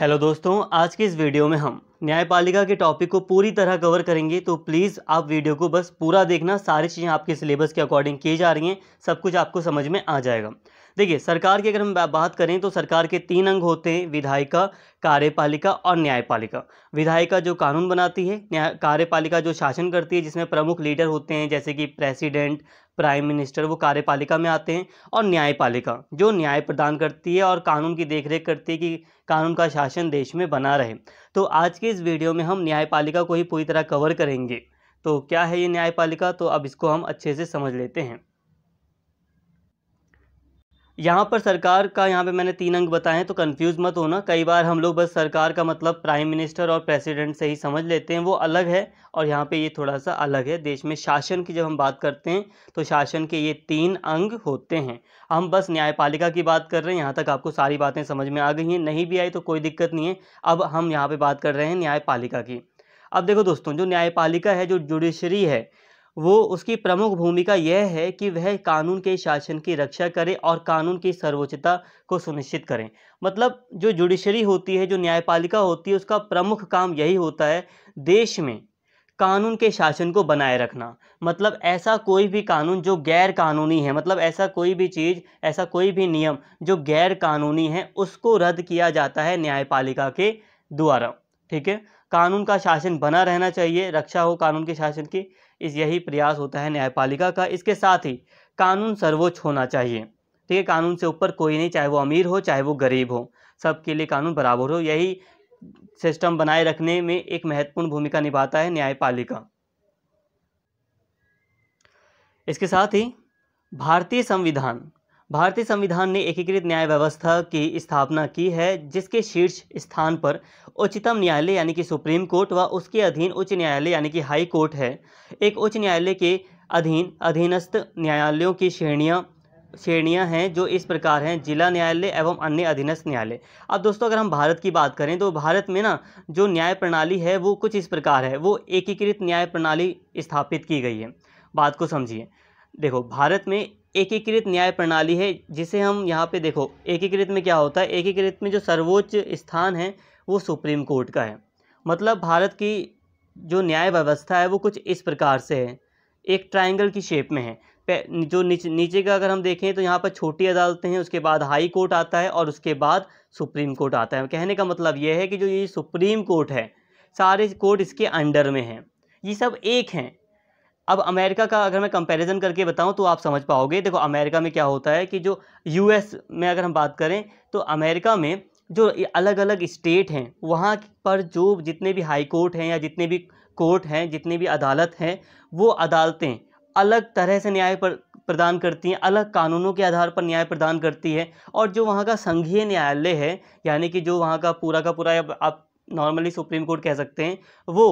hello दोस्तों आज के इस वीडियो में हम न्यायपालिका के टॉपिक को पूरी तरह कवर करेंगे तो प्लीज़ आप वीडियो को बस पूरा देखना सारी चीज़ें आपके सिलेबस के अकॉर्डिंग की जा रही हैं सब कुछ आपको समझ में आ जाएगा देखिए सरकार की अगर हम बात करें तो सरकार के तीन अंग होते हैं विधायिका कार्यपालिका और न्यायपालिका विधायिका जो कानून बनाती है न्याय कार्यपालिका जो शासन करती है जिसमें प्रमुख लीडर होते हैं जैसे कि प्रेसिडेंट प्राइम मिनिस्टर वो कार्यपालिका में आते हैं और न्यायपालिका जो न्याय प्रदान करती है और कानून की देखरेख करती है कि कानून का शासन देश में बना रहे तो आज के इस वीडियो में हम न्यायपालिका को ही पूरी तरह कवर करेंगे तो क्या है ये न्यायपालिका तो अब इसको हम अच्छे से समझ लेते हैं यहाँ पर सरकार का यहाँ पे मैंने तीन अंग बताए हैं तो कंफ्यूज मत होना कई बार हम लोग बस सरकार का मतलब प्राइम मिनिस्टर और प्रेसिडेंट से ही समझ लेते हैं वो अलग है और यहाँ पे ये थोड़ा सा अलग है देश में शासन की जब हम बात करते हैं तो शासन के ये तीन अंग होते हैं हम बस न्यायपालिका की बात कर रहे हैं यहाँ तक आपको सारी बातें समझ में आ गई हैं नहीं भी आई तो कोई दिक्कत नहीं है अब हम यहाँ पर बात कर रहे हैं न्यायपालिका की अब देखो दोस्तों जो न्यायपालिका है जो जुडिशरी है वो उसकी प्रमुख भूमिका यह है कि वह कानून के शासन की रक्षा करे और कानून की सर्वोच्चता को सुनिश्चित करें मतलब जो जुडिशरी होती है जो न्यायपालिका होती है उसका प्रमुख काम यही होता है देश में कानून के शासन को बनाए रखना मतलब ऐसा कोई भी कानून जो गैर कानूनी है मतलब ऐसा कोई भी चीज़ ऐसा कोई भी नियम जो गैर कानूनी है उसको रद्द किया जाता है न्यायपालिका के द्वारा ठीक है कानून का शासन बना रहना चाहिए रक्षा हो कानून के शासन की इस यही प्रयास होता है न्यायपालिका का इसके साथ ही कानून सर्वोच्च होना चाहिए ठीक है कानून से ऊपर कोई नहीं चाहे वो अमीर हो चाहे वो गरीब हो सबके लिए कानून बराबर हो यही सिस्टम बनाए रखने में एक महत्वपूर्ण भूमिका निभाता है न्यायपालिका इसके साथ ही भारतीय संविधान भारतीय संविधान ने एकीकृत न्याय व्यवस्था की स्थापना की है जिसके शीर्ष स्थान पर उच्चतम न्यायालय यानी कि सुप्रीम कोर्ट व उसके अधीन उच्च न्यायालय यानी कि हाई कोर्ट है एक उच्च न्यायालय के अधीन अधीनस्थ न्यायालयों की श्रेणियाँ श्रेणियाँ हैं जो इस प्रकार हैं जिला न्यायालय एवं अन्य अधीनस्थ न्यायालय अब दोस्तों अगर हम भारत की बात करें तो भारत में ना जो न्याय प्रणाली है वो कुछ इस प्रकार है वो एकीकृत न्याय प्रणाली स्थापित की गई है बात को समझिए देखो भारत में एकीकृत न्याय प्रणाली है जिसे हम यहाँ पे देखो एकीकृत में क्या होता है एकीकृत में जो सर्वोच्च स्थान है वो सुप्रीम कोर्ट का है मतलब भारत की जो न्याय व्यवस्था है वो कुछ इस प्रकार से है एक ट्रायंगल की शेप में है जो नीचे नीचे का अगर हम देखें तो यहाँ पर छोटी अदालतें हैं उसके बाद हाई कोर्ट आता है और उसके बाद सुप्रीम कोर्ट आता है कहने का मतलब ये है कि जो ये सुप्रीम कोर्ट है सारे कोर्ट इसके अंडर में हैं ये सब एक हैं अब अमेरिका का अगर मैं कंपैरिजन करके बताऊं तो आप समझ पाओगे देखो अमेरिका में क्या होता है कि जो यूएस में अगर हम बात करें तो अमेरिका में जो अलग अलग स्टेट हैं वहाँ पर जो जितने भी हाई कोर्ट हैं या जितने भी कोर्ट हैं जितने भी अदालत हैं वो अदालतें अलग तरह से न्याय पर प्रदान करती हैं अलग कानूनों के आधार पर न्याय प्रदान करती है और जो वहाँ का संघीय न्यायालय है यानी कि जो वहाँ का पूरा का पूरा आप नॉर्मली सुप्रीम कोर्ट कह सकते हैं वो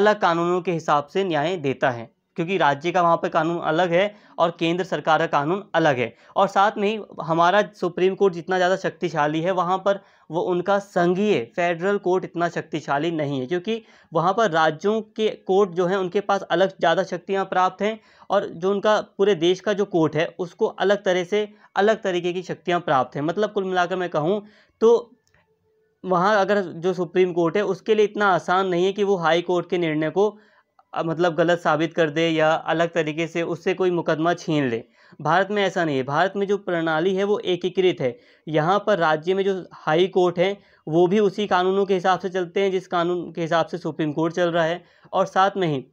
अलग कानूनों के हिसाब से न्याय देता है क्योंकि राज्य का वहाँ पर कानून अलग है और केंद्र सरकार का कानून अलग है और साथ में ही हमारा सुप्रीम कोर्ट जितना ज़्यादा शक्तिशाली है वहाँ पर वो उनका संघीय फेडरल कोर्ट इतना शक्तिशाली नहीं है क्योंकि वहाँ पर राज्यों के कोर्ट जो हैं उनके पास अलग ज़्यादा शक्तियाँ प्राप्त हैं और जो उनका पूरे देश का जो कोर्ट है उसको अलग तरह से अलग तरीके की शक्तियाँ प्राप्त हैं मतलब कुल मिलाकर मैं कहूँ तो वहाँ अगर जो सुप्रीम कोर्ट है उसके लिए इतना आसान नहीं है कि वो हाई कोर्ट के निर्णय को मतलब गलत साबित कर दे या अलग तरीके से उससे कोई मुकदमा छीन ले भारत में ऐसा नहीं है भारत में जो प्रणाली है वो एकीकृत है यहाँ पर राज्य में जो हाई कोर्ट है वो भी उसी कानूनों के हिसाब से चलते हैं जिस कानून के हिसाब से सुप्रीम कोर्ट चल रहा है और साथ में ही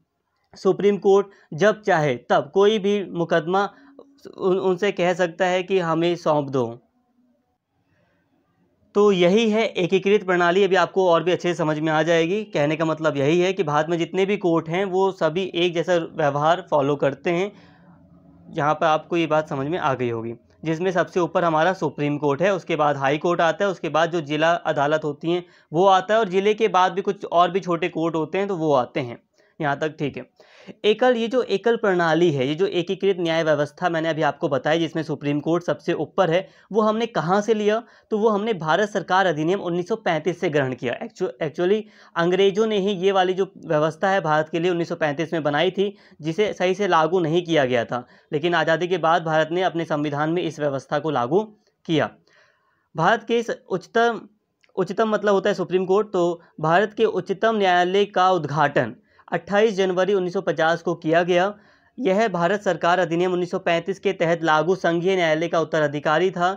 सुप्रीम कोर्ट जब चाहे तब कोई भी मुकदमा उन उनसे कह सकता है कि हमें सौंप दो तो यही है एकीकृत प्रणाली अभी आपको और भी अच्छे से समझ में आ जाएगी कहने का मतलब यही है कि भारत में जितने भी कोर्ट हैं वो सभी एक जैसा व्यवहार फॉलो करते हैं यहाँ पर आपको ये बात समझ में आ गई होगी जिसमें सबसे ऊपर हमारा सुप्रीम कोर्ट है उसके बाद हाई कोर्ट आता है उसके बाद जो जिला अदालत होती हैं वो आता है और ज़िले के बाद भी कुछ और भी छोटे कोर्ट होते हैं तो वो आते हैं यहाँ तक ठीक है एकल ये जो एकल प्रणाली है ये जो एकीकृत न्याय व्यवस्था मैंने अभी आपको बताया जिसमें सुप्रीम कोर्ट सबसे ऊपर है वो हमने कहाँ से लिया तो वो हमने भारत सरकार अधिनियम 1935 से ग्रहण किया एक्चुअली अंग्रेजों ने ही ये वाली जो व्यवस्था है भारत के लिए 1935 में बनाई थी जिसे सही से लागू नहीं किया गया था लेकिन आज़ादी के बाद भारत ने अपने संविधान में इस व्यवस्था को लागू किया भारत के इस उच्चतम उच्चतम मतलब होता है सुप्रीम कोर्ट तो भारत के उच्चतम न्यायालय का उद्घाटन 28 जनवरी 1950 को किया गया यह भारत सरकार अधिनियम 1935 के तहत लागू संघीय न्यायालय का उत्तराधिकारी था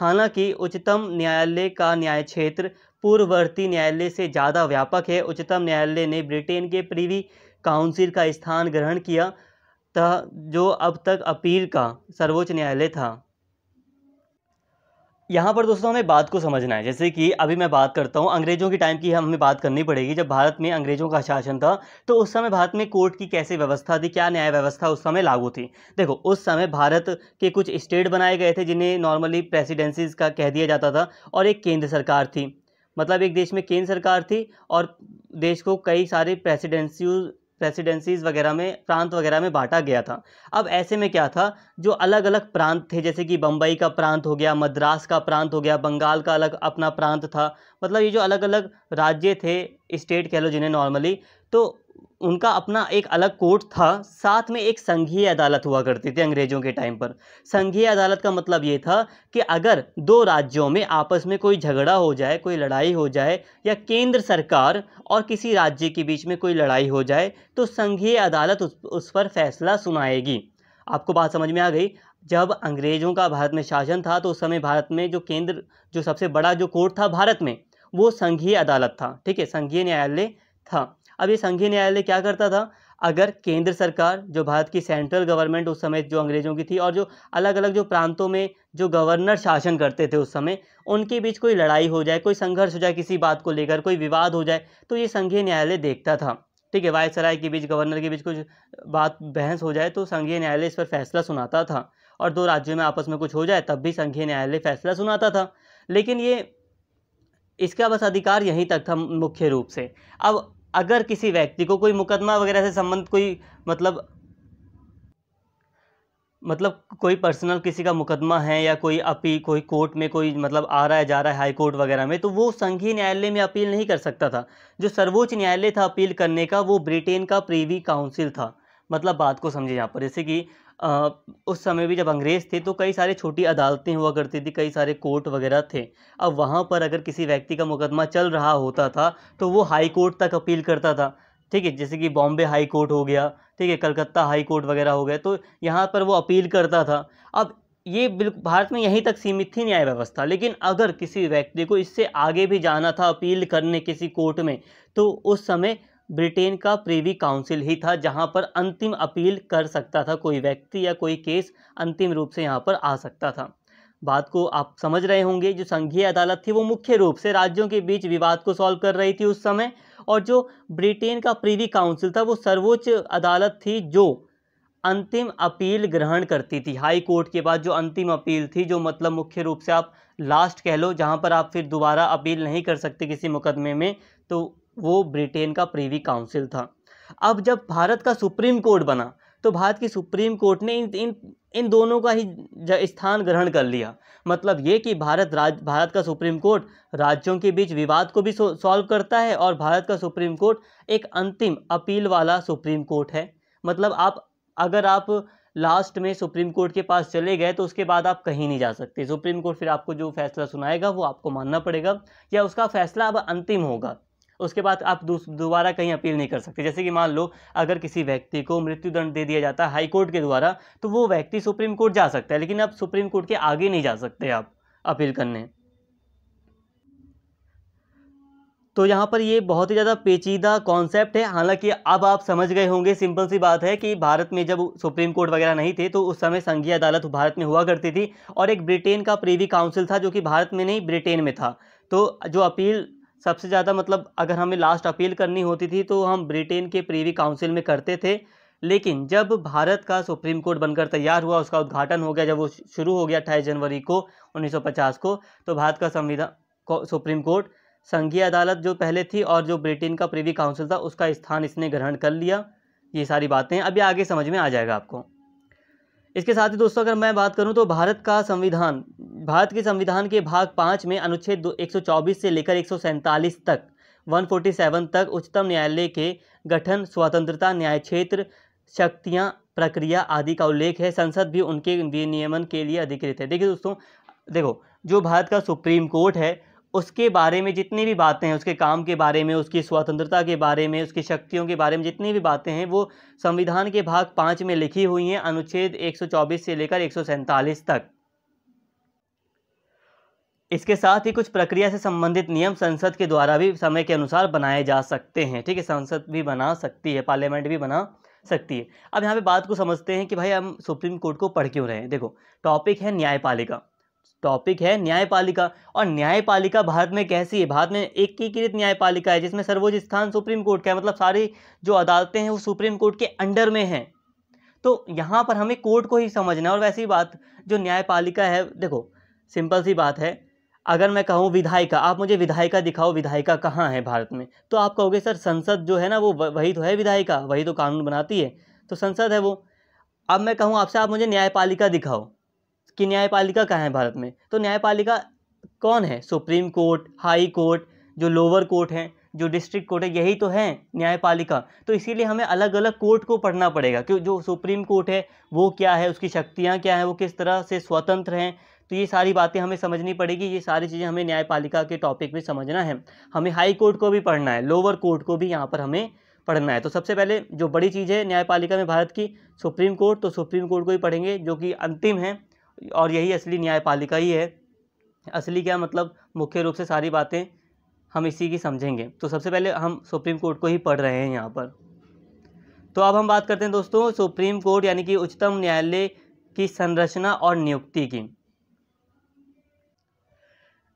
हालांकि उच्चतम न्यायालय का न्याय क्षेत्र पूर्ववर्ती न्यायालय से ज़्यादा व्यापक है उच्चतम न्यायालय ने ब्रिटेन के प्रीवी काउंसिल का स्थान ग्रहण किया था जो अब तक अपील का सर्वोच्च न्यायालय था यहाँ पर दोस्तों हमें बात को समझना है जैसे कि अभी मैं बात करता हूँ अंग्रेज़ों के टाइम की हमें बात करनी पड़ेगी जब भारत में अंग्रेज़ों का शासन था तो उस समय भारत में कोर्ट की कैसे व्यवस्था थी क्या न्याय व्यवस्था उस समय लागू थी देखो उस समय भारत के कुछ स्टेट बनाए गए थे जिन्हें नॉर्मली प्रेसिडेंसीज का कह दिया जाता था और एक केंद्र सरकार थी मतलब एक देश में केंद्र सरकार थी और देश को कई सारे प्रेसिडेंसी रेसिडेंसीज वगैरह में प्रांत वगैरह में बांटा गया था अब ऐसे में क्या था जो अलग अलग प्रांत थे जैसे कि बम्बई का प्रांत हो गया मद्रास का प्रांत हो गया बंगाल का अलग अपना प्रांत था मतलब ये जो अलग अलग राज्य थे स्टेट कह लो जिन्हें नॉर्मली तो उनका अपना एक अलग कोर्ट था साथ में एक संघीय अदालत हुआ करती थी अंग्रेजों के टाइम पर संघीय अदालत का मतलब ये था कि अगर दो राज्यों में आपस में कोई झगड़ा हो जाए कोई लड़ाई हो जाए या केंद्र सरकार और किसी राज्य के बीच में कोई लड़ाई हो जाए तो संघीय अदालत उस, उस पर फैसला सुनाएगी आपको बात समझ में आ गई जब अंग्रेज़ों का भारत में शासन था तो उस समय भारत में जो केंद्र जो सबसे बड़ा जो कोर्ट था भारत में वो संघीय अदालत था ठीक है संघीय न्यायालय था अब ये संघीय न्यायालय क्या करता था अगर केंद्र सरकार जो भारत की सेंट्रल गवर्नमेंट उस समय जो अंग्रेजों की थी और जो अलग अलग जो प्रांतों में जो गवर्नर शासन करते थे उस समय उनके बीच कोई लड़ाई हो जाए कोई संघर्ष हो जाए किसी बात को लेकर कोई विवाद हो जाए तो ये संघीय न्यायालय देखता था ठीक है वायसराय के बीच गवर्नर के बीच कुछ बात बहस हो जाए तो संघीय न्यायालय इस पर फैसला सुनाता था और दो राज्यों में आपस में कुछ हो जाए तब भी संघीय न्यायालय फैसला सुनाता था लेकिन ये इसका बस अधिकार यहीं तक था मुख्य रूप से अब अगर किसी व्यक्ति को कोई मुकदमा वगैरह से संबंध कोई मतलब मतलब कोई पर्सनल किसी का मुकदमा है या कोई अपील कोई कोर्ट में कोई मतलब आ रहा है जा रहा है हाई कोर्ट वगैरह में तो वो संघीय न्यायालय में अपील नहीं कर सकता था जो सर्वोच्च न्यायालय था अपील करने का वो ब्रिटेन का प्रीवी काउंसिल था मतलब बात को समझे यहाँ पर जैसे कि उस समय भी जब अंग्रेज़ थे तो कई सारे छोटी अदालतें हुआ करती थी कई सारे कोर्ट वगैरह थे अब वहाँ पर अगर किसी व्यक्ति का मुकदमा चल रहा होता था तो वो हाई कोर्ट तक अपील करता था ठीक है जैसे कि बॉम्बे हाई कोर्ट हो गया ठीक है कलकत्ता हाई कोर्ट वगैरह हो गया तो यहाँ पर वो अपील करता था अब ये बिल्कुल भारत में यहीं तक सीमित थी न्याय व्यवस्था लेकिन अगर किसी व्यक्ति को इससे आगे भी जाना था अपील करने किसी कोर्ट में तो उस समय ब्रिटेन का प्रीवी काउंसिल ही था जहां पर अंतिम अपील कर सकता था कोई व्यक्ति या कोई केस अंतिम रूप से यहां पर आ सकता था बात को आप समझ रहे होंगे जो संघीय अदालत थी वो मुख्य रूप से राज्यों के बीच विवाद को सॉल्व कर रही थी उस समय और जो ब्रिटेन का प्रीवी काउंसिल था वो सर्वोच्च अदालत थी जो अंतिम अपील ग्रहण करती थी हाई कोर्ट के बाद जो अंतिम अपील थी जो मतलब मुख्य रूप से आप लास्ट कह लो जहाँ पर आप फिर दोबारा अपील नहीं कर सकते किसी मुकदमे में तो वो ब्रिटेन का प्रीवी काउंसिल था अब जब भारत का सुप्रीम कोर्ट बना तो भारत की सुप्रीम कोर्ट ने इन इन इन दोनों का ही स्थान ग्रहण कर लिया मतलब ये कि भारत राज भारत का सुप्रीम कोर्ट राज्यों के बीच विवाद को भी सॉल्व करता है और भारत का सुप्रीम कोर्ट एक अंतिम अपील वाला सुप्रीम कोर्ट है मतलब आप अगर आप लास्ट में सुप्रीम कोर्ट के पास चले गए तो उसके बाद आप कहीं नहीं जा सकते सुप्रीम कोर्ट फिर आपको जो फैसला सुनाएगा वो आपको मानना पड़ेगा या उसका फैसला अब अंतिम होगा उसके बाद आप दोबारा कहीं अपील नहीं कर सकते जैसे कि मान लो अगर किसी व्यक्ति को मृत्युदंड दे दिया जाता है हाईकोर्ट के द्वारा तो वो व्यक्ति सुप्रीम कोर्ट जा सकता है लेकिन आप सुप्रीम कोर्ट के आगे नहीं जा सकते आप अपील करने तो यहाँ पर ये बहुत ही ज़्यादा पेचीदा कॉन्सेप्ट है हालांकि अब आप समझ गए होंगे सिंपल सी बात है कि भारत में जब सुप्रीम कोर्ट वगैरह नहीं थे तो उस समय संघीय अदालत भारत में हुआ करती थी और एक ब्रिटेन का प्रीवी काउंसिल था जो कि भारत में नहीं ब्रिटेन में था तो जो अपील सबसे ज़्यादा मतलब अगर हमें लास्ट अपील करनी होती थी तो हम ब्रिटेन के प्रीवी काउंसिल में करते थे लेकिन जब भारत का सुप्रीम कोर्ट बनकर तैयार हुआ उसका उद्घाटन हो गया जब वो शुरू हो गया अट्ठाईस जनवरी को 1950 को तो भारत का संविधान को सुप्रीम कोर्ट संघीय अदालत जो पहले थी और जो ब्रिटेन का प्रीवी काउंसिल था उसका स्थान इसने ग्रहण कर लिया ये सारी बातें अभी आगे समझ में आ जाएगा आपको इसके साथ ही दोस्तों अगर मैं बात करूं तो भारत का संविधान भारत के संविधान के भाग पाँच में अनुच्छेद 124 से लेकर एक तक 147 तक उच्चतम न्यायालय के गठन स्वतंत्रता न्याय क्षेत्र शक्तियाँ प्रक्रिया आदि का उल्लेख है संसद भी उनके विनियमन के लिए अधिकृत है देखिए दोस्तों देखो जो भारत का सुप्रीम कोर्ट है उसके बारे में जितनी भी बातें हैं उसके काम के बारे में उसकी स्वतंत्रता के बारे में उसकी शक्तियों के बारे में जितनी भी बातें हैं वो संविधान के भाग पाँच में लिखी हुई हैं अनुच्छेद 124 से लेकर एक तक इसके साथ ही कुछ प्रक्रिया से संबंधित नियम संसद के द्वारा भी समय के अनुसार बनाए जा सकते हैं ठीक है संसद भी बना सकती है पार्लियामेंट भी बना सकती है अब यहाँ पे बात को समझते हैं कि भाई हम सुप्रीम कोर्ट को पढ़ क्यों रहे हैं देखो टॉपिक है न्यायपालिका टॉपिक है न्यायपालिका और न्यायपालिका भारत में कैसी है भारत में एकीकृत न्यायपालिका है जिसमें सर्वोच्च स्थान सुप्रीम कोर्ट का है मतलब सारी जो अदालतें हैं वो सुप्रीम कोर्ट के अंडर में हैं तो यहाँ पर हमें कोर्ट को ही समझना और वैसी बात जो न्यायपालिका है देखो सिंपल सी बात है अगर मैं कहूँ विधायिका आप मुझे विधायिका दिखाओ विधायिका कहाँ है भारत में तो आप कहोगे सर संसद जो है ना वो वही तो है विधायिका वही तो कानून बनाती है तो संसद है वो अब मैं कहूँ आपसे आप मुझे न्यायपालिका दिखाओ कि न्यायपालिका कहाँ है भारत में तो न्यायपालिका कौन है सुप्रीम कोर्ट हाई कोर्ट जो लोअर कोर्ट हैं जो डिस्ट्रिक्ट कोर्ट है यही तो है न्यायपालिका तो इसीलिए हमें अलग अलग कोर्ट को पढ़ना पड़ेगा क्यों जो सुप्रीम कोर्ट है वो क्या है उसकी शक्तियाँ क्या हैं वो किस तरह से स्वतंत्र हैं तो ये सारी बातें हमें समझनी पड़ेगी ये सारी चीज़ें हमें न्यायपालिका के टॉपिक में समझना है हमें हाई कोर्ट को भी पढ़ना है लोअर कोर्ट को भी यहाँ पर हमें पढ़ना है तो सबसे पहले जो बड़ी चीज़ है न्यायपालिका में भारत की सुप्रीम कोर्ट तो सुप्रीम कोर्ट को ही पढ़ेंगे जो कि अंतिम है और यही असली न्यायपालिका ही है असली क्या मतलब मुख्य रूप से सारी बातें हम इसी की समझेंगे तो सबसे पहले हम सुप्रीम कोर्ट को ही पढ़ रहे हैं यहाँ पर तो अब हम बात करते हैं दोस्तों सुप्रीम कोर्ट यानी कि उच्चतम न्यायालय की संरचना और नियुक्ति की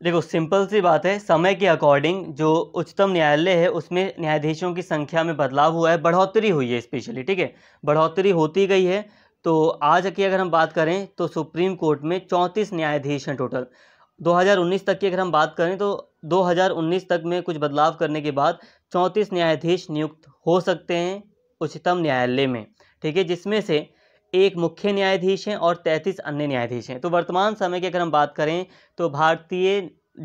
देखो सिंपल सी बात है समय के अकॉर्डिंग जो उच्चतम न्यायालय है उसमें न्यायाधीशों की संख्या में बदलाव हुआ है बढ़ोतरी हुई है स्पेशली ठीक है बढ़ोतरी होती गई है तो आज की अगर हम बात करें तो सुप्रीम कोर्ट में चौंतीस न्यायाधीश हैं टोटल 2019 तक की अगर हम बात करें तो 2019 तक में कुछ बदलाव करने के बाद चौंतीस न्यायाधीश नियुक्त हो सकते हैं उच्चतम न्यायालय में ठीक है जिसमें से एक मुख्य न्यायाधीश हैं और 33 अन्य न्यायाधीश हैं तो वर्तमान समय की अगर हम बात करें तो भारतीय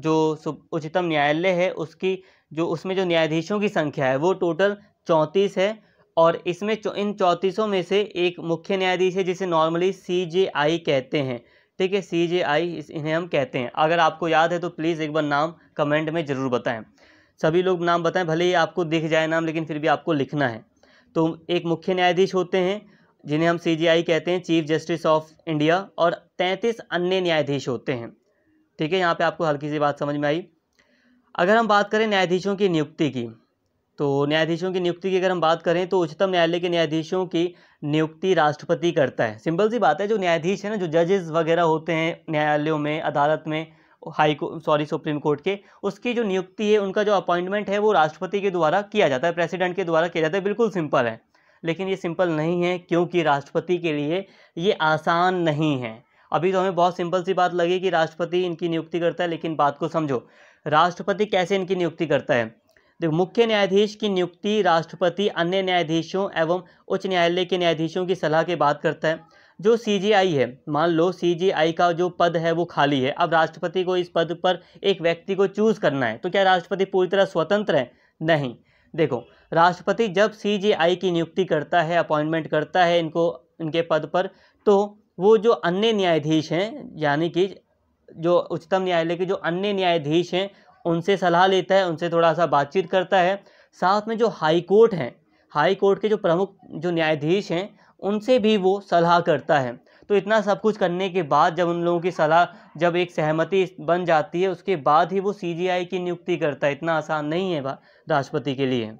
जो उच्चतम न्यायालय है उसकी जो उसमें जो न्यायाधीशों की संख्या है वो टोटल चौंतीस है और इसमें इन चौंतीसों में से एक मुख्य न्यायाधीश है जिसे नॉर्मली सी जे आई कहते हैं ठीक है सी जे आई इन्हें हम कहते हैं अगर आपको याद है तो प्लीज़ एक बार नाम कमेंट में ज़रूर बताएं सभी लोग नाम बताएं भले ही आपको दिख जाए नाम लेकिन फिर भी आपको लिखना है तो एक मुख्य न्यायाधीश होते हैं जिन्हें हम सी कहते हैं चीफ जस्टिस ऑफ इंडिया और तैंतीस अन्य न्यायाधीश होते हैं ठीक है यहाँ पर आपको हल्की सी बात समझ में आई अगर हम बात करें न्यायाधीशों की नियुक्ति की तो न्यायाधीशों की नियुक्ति की अगर हम बात करें तो उच्चतम न्यायालय के न्यायाधीशों की नियुक्ति राष्ट्रपति करता है सिंपल सी बात है जो न्यायाधीश है ना जो जजेस वगैरह होते हैं न्यायालयों में अदालत में हाई को सॉरी सुप्रीम कोर्ट के उसकी जो नियुक्ति है उनका जो अपॉइंटमेंट है वो राष्ट्रपति के द्वारा किया जाता है प्रेसिडेंट के द्वारा किया जाता है बिल्कुल सिंपल है लेकिन ये सिंपल नहीं है क्योंकि राष्ट्रपति के लिए ये आसान नहीं है अभी तो हमें बहुत सिंपल सी बात लगी कि राष्ट्रपति इनकी नियुक्ति करता है लेकिन बात को समझो राष्ट्रपति कैसे इनकी नियुक्ति करता है देखो मुख्य न्यायाधीश की नियुक्ति राष्ट्रपति अन्य न्यायाधीशों एवं उच्च न्यायालय के न्यायाधीशों की सलाह के बाद करता है जो सी है मान लो सी का जो पद है वो खाली है अब राष्ट्रपति को इस पद पर एक व्यक्ति को चूज़ करना है तो क्या राष्ट्रपति पूरी तरह स्वतंत्र है नहीं देखो राष्ट्रपति जब सी की नियुक्ति करता है अपॉइंटमेंट करता है इनको इनके पद पर तो वो जो अन्य न्यायाधीश हैं यानी कि जो उच्चतम न्यायालय के जो अन्य न्यायाधीश हैं उनसे सलाह लेता है उनसे थोड़ा सा बातचीत करता है साथ में जो हाई कोर्ट हैं हाई कोर्ट के जो प्रमुख जो न्यायाधीश हैं उनसे भी वो सलाह करता है तो इतना सब कुछ करने के बाद जब उन लोगों की सलाह जब एक सहमति बन जाती है उसके बाद ही वो सीजीआई की नियुक्ति करता है इतना आसान नहीं है राष्ट्रपति के लिए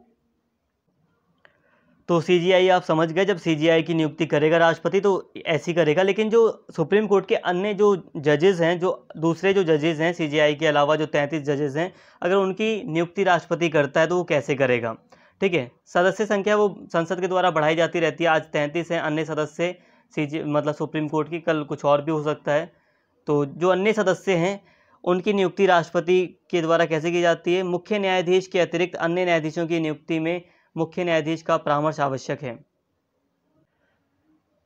तो सी आप समझ गए जब सी की नियुक्ति करेगा राष्ट्रपति तो ऐसी करेगा लेकिन जो सुप्रीम कोर्ट के अन्य जो जजेज़ हैं जो दूसरे जो जजेज़ हैं सी के अलावा जो तैंतीस जजेज़ हैं अगर उनकी नियुक्ति राष्ट्रपति करता है तो वो कैसे करेगा ठीक है सदस्य संख्या वो संसद के द्वारा बढ़ाई जाती रहती है आज तैंतीस हैं अन्य सदस्य सी मतलब सुप्रीम कोर्ट की कल कुछ और भी हो सकता है तो जो अन्य सदस्य हैं उनकी नियुक्ति राष्ट्रपति के द्वारा कैसे की जाती है मुख्य न्यायाधीश के अतिरिक्त अन्य न्यायाधीशों की नियुक्ति में मुख्य न्यायाधीश का परामर्श आवश्यक है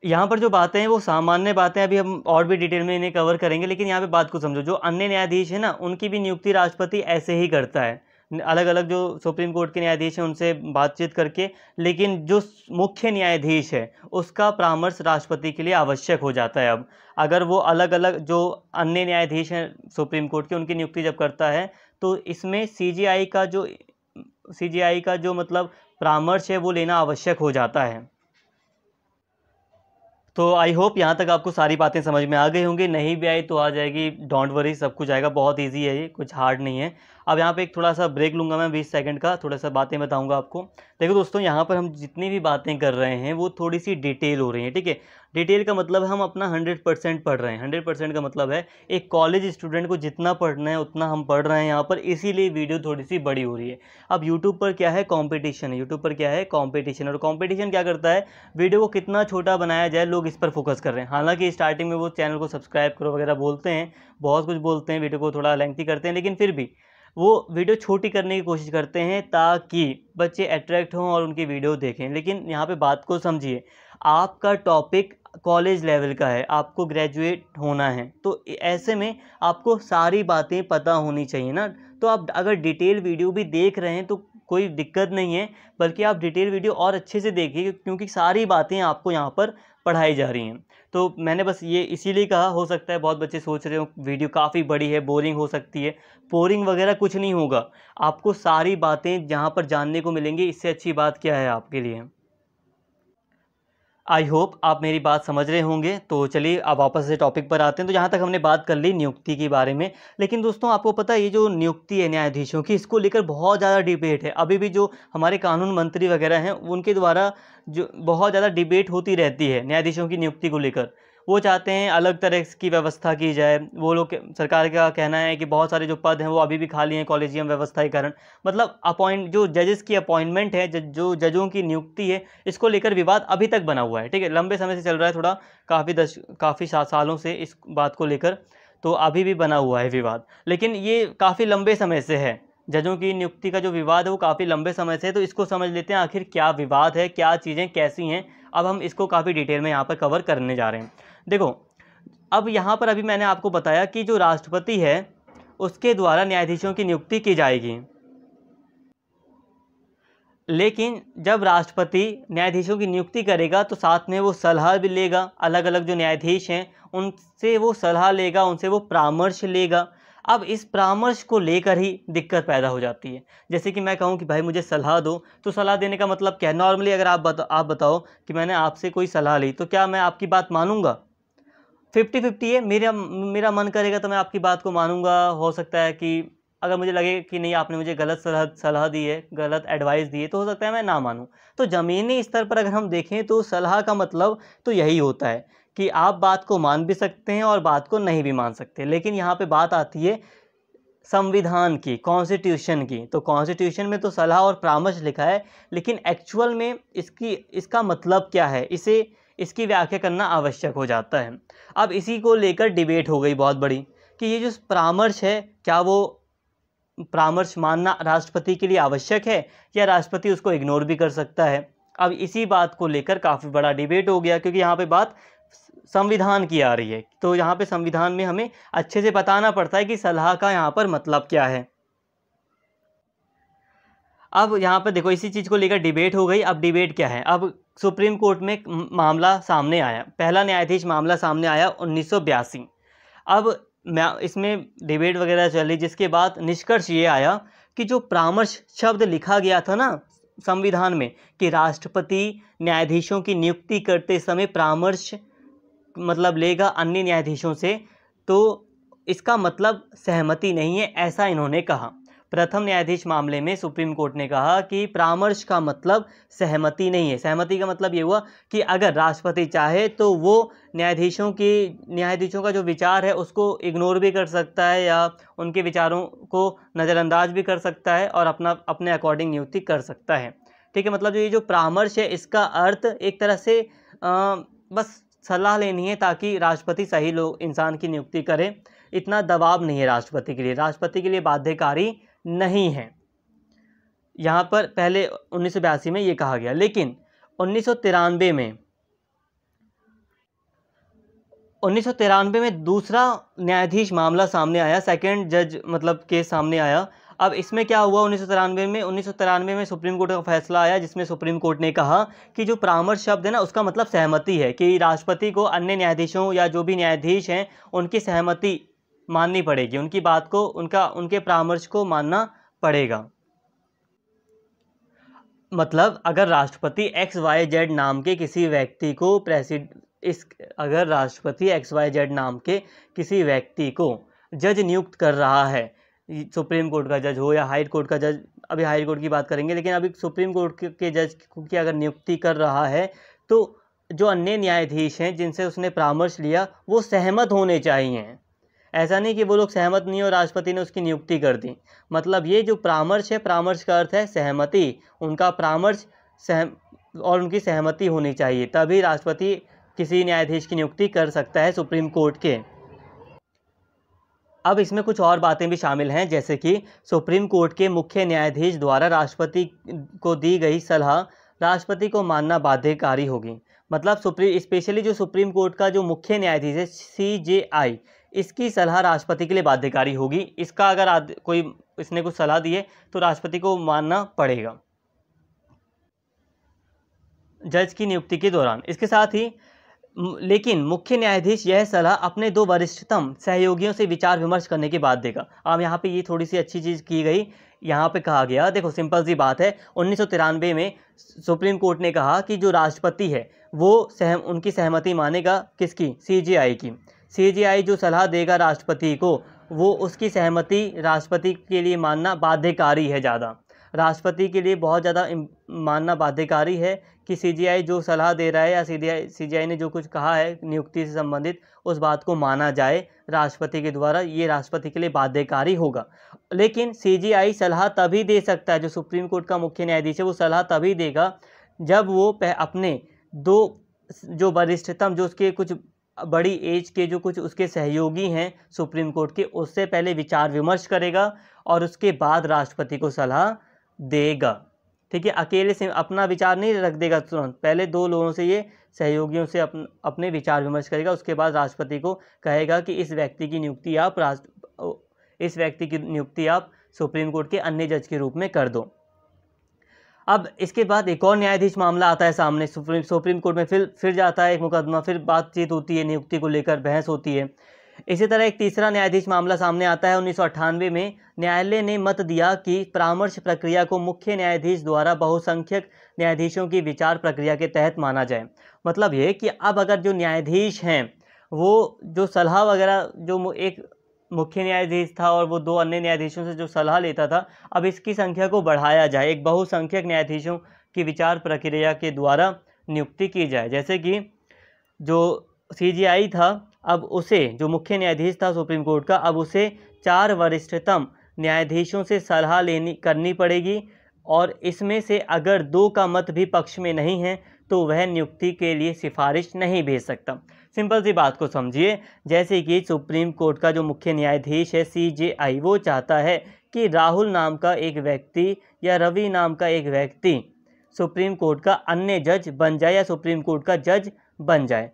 यहाँ पर जो बातें हैं वो सामान्य बातें अभी हम और भी डिटेल में इन्हें कवर करेंगे लेकिन यहाँ पे बात को समझो जो अन्य न्यायाधीश है ना उनकी भी नियुक्ति राष्ट्रपति ऐसे ही करता है अलग अलग जो सुप्रीम कोर्ट के न्यायाधीश हैं उनसे बातचीत करके लेकिन जो मुख्य न्यायाधीश है उसका परामर्श राष्ट्रपति के लिए आवश्यक हो जाता है अब अगर वो अलग अलग जो अन्य न्यायाधीश हैं सुप्रीम कोर्ट के उनकी नियुक्ति जब करता है तो इसमें सी का जो सी का जो मतलब परामर्श है वो लेना आवश्यक हो जाता है तो आई होप यहाँ तक आपको सारी बातें समझ में आ गई होंगी नहीं भी आई तो आ जाएगी डोंट वरी सब कुछ आएगा बहुत ईजी है ये कुछ हार्ड नहीं है अब यहाँ पे एक थोड़ा सा ब्रेक लूँगा मैं बीस सेकेंड का थोड़ा सा बातें बताऊँगा आपको देखो दोस्तों यहाँ पर हम जितनी भी बातें कर रहे हैं वो थोड़ी सी डिटेल हो रही हैं ठीक है डिटेल का मतलब हम अपना हंड्रेड परसेंट पढ़ रहे हैं हंड्रेड परसेंट का मतलब है एक कॉलेज स्टूडेंट को जितना पढ़ना है उतना हम पढ़ रहे हैं यहाँ पर इसीलिए वीडियो थोड़ी सी बड़ी हो रही है अब यूट्यूब पर क्या है कॉम्पिटिशन है यूट्यूब पर क्या है कॉम्पिटिशन और कॉम्पिटिशन क्या करता है वीडियो को कितना छोटा बनाया जाए लोग इस पर फोकस कर रहे हैं हालांकि स्टार्टिंग में वो चैनल को सब्सक्राइब करो वगैरह बोलते हैं बहुत कुछ बोलते हैं वीडियो को थोड़ा लेंथी करते हैं लेकिन फिर भी वो वीडियो छोटी करने की कोशिश करते हैं ताकि बच्चे अट्रैक्ट हों और उनकी वीडियो देखें लेकिन यहाँ पे बात को समझिए आपका टॉपिक कॉलेज लेवल का है आपको ग्रेजुएट होना है तो ऐसे में आपको सारी बातें पता होनी चाहिए ना तो आप अगर डिटेल वीडियो भी देख रहे हैं तो कोई दिक्कत नहीं है बल्कि आप डिटेल वीडियो और अच्छे से देखिए क्योंकि सारी बातें आपको यहाँ पर पढ़ाई जा रही हैं तो मैंने बस ये इसीलिए कहा हो सकता है बहुत बच्चे सोच रहे हो वीडियो काफ़ी बड़ी है बोरिंग हो सकती है बोरिंग वगैरह कुछ नहीं होगा आपको सारी बातें जहाँ पर जानने को मिलेंगी इससे अच्छी बात क्या है आपके लिए आई होप आप मेरी बात समझ रहे होंगे तो चलिए अब वापस से टॉपिक पर आते हैं तो जहाँ तक हमने बात कर ली नियुक्ति के बारे में लेकिन दोस्तों आपको पता है ये जो नियुक्ति है न्यायाधीशों की इसको लेकर बहुत ज़्यादा डिबेट है अभी भी जो हमारे कानून मंत्री वगैरह हैं उनके द्वारा जो बहुत ज़्यादा डिबेट होती रहती है न्यायाधीशों की नियुक्ति को लेकर वो चाहते हैं अलग तरह की व्यवस्था की जाए वो लोग सरकार का कहना है कि बहुत सारे जो पद हैं वो अभी भी खाली हैं कॉलेजियम व्यवस्था के कारण मतलब अपॉइंट जो जजेस की अपॉइंटमेंट है जो जजों की नियुक्ति है इसको लेकर विवाद अभी तक बना हुआ है ठीक है लंबे समय से चल रहा है थोड़ा काफ़ी दश काफ़ी सालों से इस बात को लेकर तो अभी भी बना हुआ है विवाद लेकिन ये काफ़ी लंबे समय से है जजों की नियुक्ति का जो विवाद है वो काफ़ी लंबे समय से है तो इसको समझ लेते हैं आखिर क्या विवाद है क्या चीज़ें कैसी हैं अब हम इसको काफ़ी डिटेल में यहाँ पर कवर करने जा रहे हैं देखो अब यहाँ पर अभी मैंने आपको बताया कि जो राष्ट्रपति है उसके द्वारा न्यायाधीशों की नियुक्ति की जाएगी लेकिन जब राष्ट्रपति न्यायाधीशों की नियुक्ति करेगा तो साथ में वो सलाह भी लेगा अलग अलग जो न्यायाधीश हैं उनसे वो सलाह लेगा उनसे वो परामर्श लेगा अब इस परामर्श को लेकर ही दिक्कत पैदा हो जाती है जैसे कि मैं कहूँ कि भाई मुझे सलाह दो तो सलाह देने का मतलब क्या है नॉर्मली अगर आप बता आप बताओ कि मैंने आपसे कोई सलाह ली तो क्या मैं आपकी बात मानूंगा फिफ्टी फिफ्टी है मेरा मेरा मन करेगा तो मैं आपकी बात को मानूंगा हो सकता है कि अगर मुझे लगे कि नहीं आपने मुझे गलत सलाह सलाह दी है गलत एडवाइस दी है तो हो सकता है मैं ना मानूँ तो ज़मीनी स्तर पर अगर हम देखें तो सलाह का मतलब तो यही होता है कि आप बात को मान भी सकते हैं और बात को नहीं भी मान सकते लेकिन यहाँ पर बात आती है संविधान की कॉन्स्टिट्यूशन की तो कॉन्स्टिट्यूशन में तो सलाह और परामर्श लिखा है लेकिन एक्चुअल में इसकी इसका मतलब क्या है इसे इसकी व्याख्या करना आवश्यक हो जाता है अब इसी को लेकर डिबेट हो गई बहुत बड़ी कि ये जो परामर्श है क्या वो परामर्श मानना राष्ट्रपति के लिए आवश्यक है या राष्ट्रपति उसको इग्नोर भी कर सकता है अब इसी बात को लेकर काफ़ी बड़ा डिबेट हो गया क्योंकि यहाँ पे बात संविधान की आ रही है तो यहाँ पे संविधान में हमें अच्छे से बताना पड़ता है कि सलाह का यहाँ पर मतलब क्या है अब यहाँ पर देखो इसी चीज़ को लेकर डिबेट हो गई अब डिबेट क्या है अब सुप्रीम कोर्ट में मामला सामने आया पहला न्यायाधीश मामला सामने आया उन्नीस अब इसमें डिबेट वगैरह चली जिसके बाद निष्कर्ष ये आया कि जो परामर्श शब्द लिखा गया था ना संविधान में कि राष्ट्रपति न्यायाधीशों की नियुक्ति करते समय परामर्श मतलब लेगा अन्य न्यायाधीशों से तो इसका मतलब सहमति नहीं है ऐसा इन्होंने कहा प्रथम न्यायाधीश मामले में सुप्रीम कोर्ट ने कहा कि परामर्श का मतलब सहमति नहीं है सहमति का मतलब ये हुआ कि अगर राष्ट्रपति चाहे तो वो न्यायाधीशों की न्यायाधीशों का जो विचार है उसको इग्नोर भी कर सकता है या उनके विचारों को नज़रअंदाज भी कर सकता है और अपना अपने अकॉर्डिंग नियुक्ति कर सकता है ठीक है मतलब जो ये जो परामर्श है इसका अर्थ एक तरह से आ, बस सलाह लेनी है ताकि राष्ट्रपति सही लोग इंसान की नियुक्ति करें इतना दबाव नहीं है राष्ट्रपति के लिए राष्ट्रपति के लिए बाध्यकारी नहीं है यहाँ पर पहले उन्नीस में ये कहा गया लेकिन उन्नीस में उन्नीस में दूसरा न्यायाधीश मामला सामने आया सेकंड जज मतलब केस सामने आया अब इसमें क्या हुआ उन्नीस में उन्नीस में सुप्रीम कोर्ट का फैसला आया जिसमें सुप्रीम कोर्ट ने कहा कि जो परामर्श शब्द है ना उसका मतलब सहमति है कि राष्ट्रपति को अन्य न्यायाधीशों या जो भी न्यायाधीश हैं उनकी सहमति माननी पड़ेगी उनकी बात को उनका उनके परामर्श को मानना पड़ेगा मतलब अगर राष्ट्रपति एक्स वाई जेड नाम के किसी व्यक्ति को प्रेसिड इस अगर राष्ट्रपति एक्स वाई जेड नाम के किसी व्यक्ति को जज नियुक्त कर रहा है सुप्रीम कोर्ट का जज हो या हाई कोर्ट का जज अभी हाई कोर्ट की बात करेंगे लेकिन अभी सुप्रीम कोर्ट के जज की अगर नियुक्ति कर रहा है तो जो अन्य न्यायाधीश हैं जिनसे उसने परामर्श लिया वो सहमत होने चाहिए ऐसा नहीं कि वो लोग सहमत नहीं हो राष्ट्रपति ने उसकी नियुक्ति कर दी मतलब ये जो परामर्श है परामर्श का अर्थ है सहमति उनका परामर्श सह और उनकी सहमति होनी चाहिए तभी राष्ट्रपति किसी न्यायाधीश की नियुक्ति कर सकता है सुप्रीम कोर्ट के अब इसमें कुछ और बातें भी शामिल हैं जैसे कि सुप्रीम कोर्ट के मुख्य न्यायाधीश द्वारा राष्ट्रपति को दी गई सलाह राष्ट्रपति को मानना बाध्यकारी होगी मतलब सुप्रीम स्पेशली जो सुप्रीम कोर्ट का जो मुख्य न्यायाधीश है सी जे आई इसकी सलाह राष्ट्रपति के लिए बाध्यकारी होगी इसका अगर कोई इसने कुछ सलाह दी है तो राष्ट्रपति को मानना पड़ेगा जज की नियुक्ति के दौरान इसके साथ ही लेकिन मुख्य न्यायाधीश यह सलाह अपने दो वरिष्ठतम सहयोगियों से विचार विमर्श करने के बाद देगा अब यहाँ पे ये थोड़ी सी अच्छी चीज़ की गई यहाँ पे कहा गया देखो सिंपल सी बात है उन्नीस में सुप्रीम कोर्ट ने कहा कि जो राष्ट्रपति है वो सहम उनकी सहमति मानेगा किसकी सीजीआई की सीजीआई जो सलाह देगा राष्ट्रपति को वो उसकी सहमति राष्ट्रपति के लिए मानना बाध्यकारी है ज़्यादा राष्ट्रपति के लिए बहुत ज़्यादा मानना बाध्यकारी है कि सीजीआई जो सलाह दे रहा है या सीजीआई सीजीआई ने जो कुछ कहा है नियुक्ति से संबंधित उस बात को माना जाए राष्ट्रपति के द्वारा ये राष्ट्रपति के लिए बाध्यकारी होगा लेकिन सीजीआई सलाह तभी दे सकता है जो सुप्रीम कोर्ट का मुख्य न्यायाधीश है वो सलाह तभी देगा जब वो अपने दो जो वरिष्ठतम जो उसके कुछ बड़ी एज के जो कुछ उसके सहयोगी हैं सुप्रीम कोर्ट के उससे पहले विचार विमर्श करेगा और उसके बाद राष्ट्रपति को सलाह देगा ठीक है अकेले से अपना विचार नहीं रख देगा तुरंत पहले दो लोगों से ये सहयोगियों से अपन, अपने विचार विमर्श करेगा उसके बाद राष्ट्रपति को कहेगा कि इस व्यक्ति की नियुक्ति आप राष्ट्र इस व्यक्ति की नियुक्ति आप सुप्रीम कोर्ट के अन्य जज के रूप में कर दो अब इसके बाद एक और न्यायाधीश मामला आता है सामने सुप्रीम सुप्रीम कोर्ट में फिर फिर जाता है एक मुकदमा फिर बातचीत होती है नियुक्ति को लेकर बहस होती है इसी तरह एक तीसरा न्यायाधीश मामला सामने आता है उन्नीस में न्यायालय ने मत दिया कि परामर्श प्रक्रिया को मुख्य न्यायाधीश द्वारा बहुसंख्यक न्यायाधीशों की विचार प्रक्रिया के तहत माना जाए मतलब ये कि अब अगर जो न्यायाधीश हैं वो जो सलाह वगैरह जो एक मुख्य न्यायाधीश था और वो दो अन्य न्यायाधीशों से जो सलाह लेता था अब इसकी संख्या को बढ़ाया जाए एक बहुसंख्यक न्यायाधीशों की विचार प्रक्रिया के द्वारा नियुक्ति की जाए जैसे कि जो सी था अब उसे जो मुख्य न्यायाधीश था सुप्रीम कोर्ट का अब उसे चार वरिष्ठतम न्यायाधीशों से सलाह लेनी करनी पड़ेगी और इसमें से अगर दो का मत भी पक्ष में नहीं है तो वह नियुक्ति के लिए सिफारिश नहीं भेज सकता सिंपल सी बात को समझिए जैसे कि सुप्रीम कोर्ट का जो मुख्य न्यायाधीश है सी जे आई वो चाहता है कि राहुल नाम का एक व्यक्ति या रवि नाम का एक व्यक्ति सुप्रीम कोर्ट का अन्य जज बन जाए या सुप्रीम कोर्ट का जज बन जाए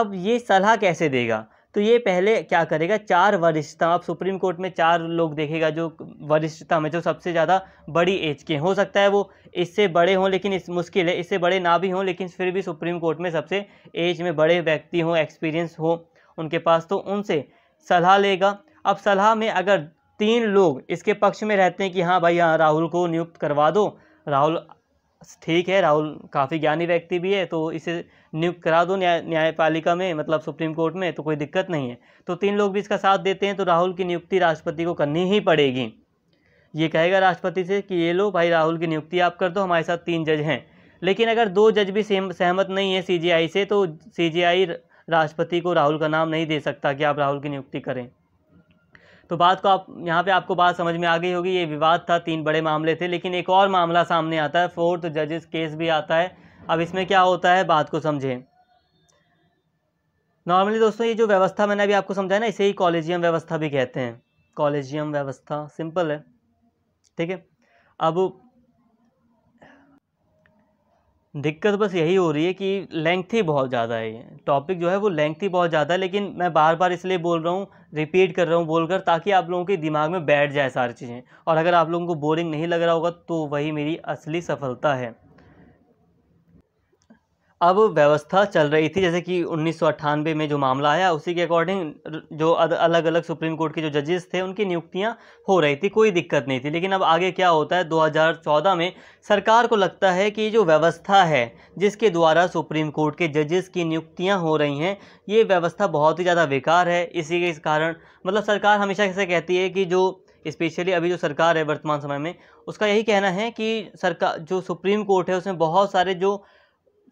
अब ये सलाह कैसे देगा तो ये पहले क्या करेगा चार वरिष्ठता आप सुप्रीम कोर्ट में चार लोग देखेगा जो वरिष्ठता में जो सबसे ज़्यादा बड़ी एज के हो सकता है वो इससे बड़े हों लेकिन इस मुश्किल है इससे बड़े ना भी हों लेकिन फिर भी सुप्रीम कोर्ट में सबसे एज में बड़े व्यक्ति हों एक्सपीरियंस हो उनके पास तो उनसे सलाह लेगा अब सलाह में अगर तीन लोग इसके पक्ष में रहते हैं कि हाँ भाई हाँ राहुल को नियुक्त करवा दो राहुल ठीक है राहुल काफ़ी ज्ञानी व्यक्ति भी है तो इसे नियुक्त करा दो न्याय न्यायपालिका में मतलब सुप्रीम कोर्ट में तो कोई दिक्कत नहीं है तो तीन लोग भी इसका साथ देते हैं तो राहुल की नियुक्ति राष्ट्रपति को करनी ही पड़ेगी ये कहेगा राष्ट्रपति से कि ये लो भाई राहुल की नियुक्ति आप कर दो हमारे साथ तीन जज हैं लेकिन अगर दो जज भी सहमत नहीं है सी से तो सी राष्ट्रपति को राहुल का नाम नहीं दे सकता कि आप राहुल की नियुक्ति करें तो बात को आप यहाँ पे आपको बात समझ में आ गई होगी ये विवाद था तीन बड़े मामले थे लेकिन एक और मामला सामने आता है फोर्थ जजेस केस भी आता है अब इसमें क्या होता है बात को समझें नॉर्मली दोस्तों ये जो व्यवस्था मैंने अभी आपको समझाया ना इसे ही कॉलेजियम व्यवस्था भी कहते हैं कॉलेजियम व्यवस्था सिंपल है ठीक है अब दिक्कत बस यही हो रही है कि लेंथी बहुत ज़्यादा है ये टॉपिक जो है वो लेंथी बहुत ज़्यादा है लेकिन मैं बार बार इसलिए बोल रहा हूँ रिपीट कर रहा हूँ बोलकर ताकि आप लोगों के दिमाग में बैठ जाए सारी चीज़ें और अगर आप लोगों को बोरिंग नहीं लग रहा होगा तो वही मेरी असली सफलता है अब व्यवस्था चल रही थी जैसे कि उन्नीस में जो मामला आया उसी के अकॉर्डिंग जो अलग अलग सुप्रीम कोर्ट के जो जजेस थे उनकी नियुक्तियां हो रही थी कोई दिक्कत नहीं थी लेकिन अब आगे क्या होता है 2014 में सरकार को लगता है कि जो व्यवस्था है जिसके द्वारा सुप्रीम कोर्ट के जजेस की नियुक्तियाँ हो रही हैं ये व्यवस्था बहुत ही ज़्यादा बेकार है इसी के इस कारण मतलब सरकार हमेशा ऐसे कहती है कि जो स्पेशली अभी जो सरकार है वर्तमान समय में उसका यही कहना है कि सरकार जो सुप्रीम कोर्ट है उसमें बहुत सारे जो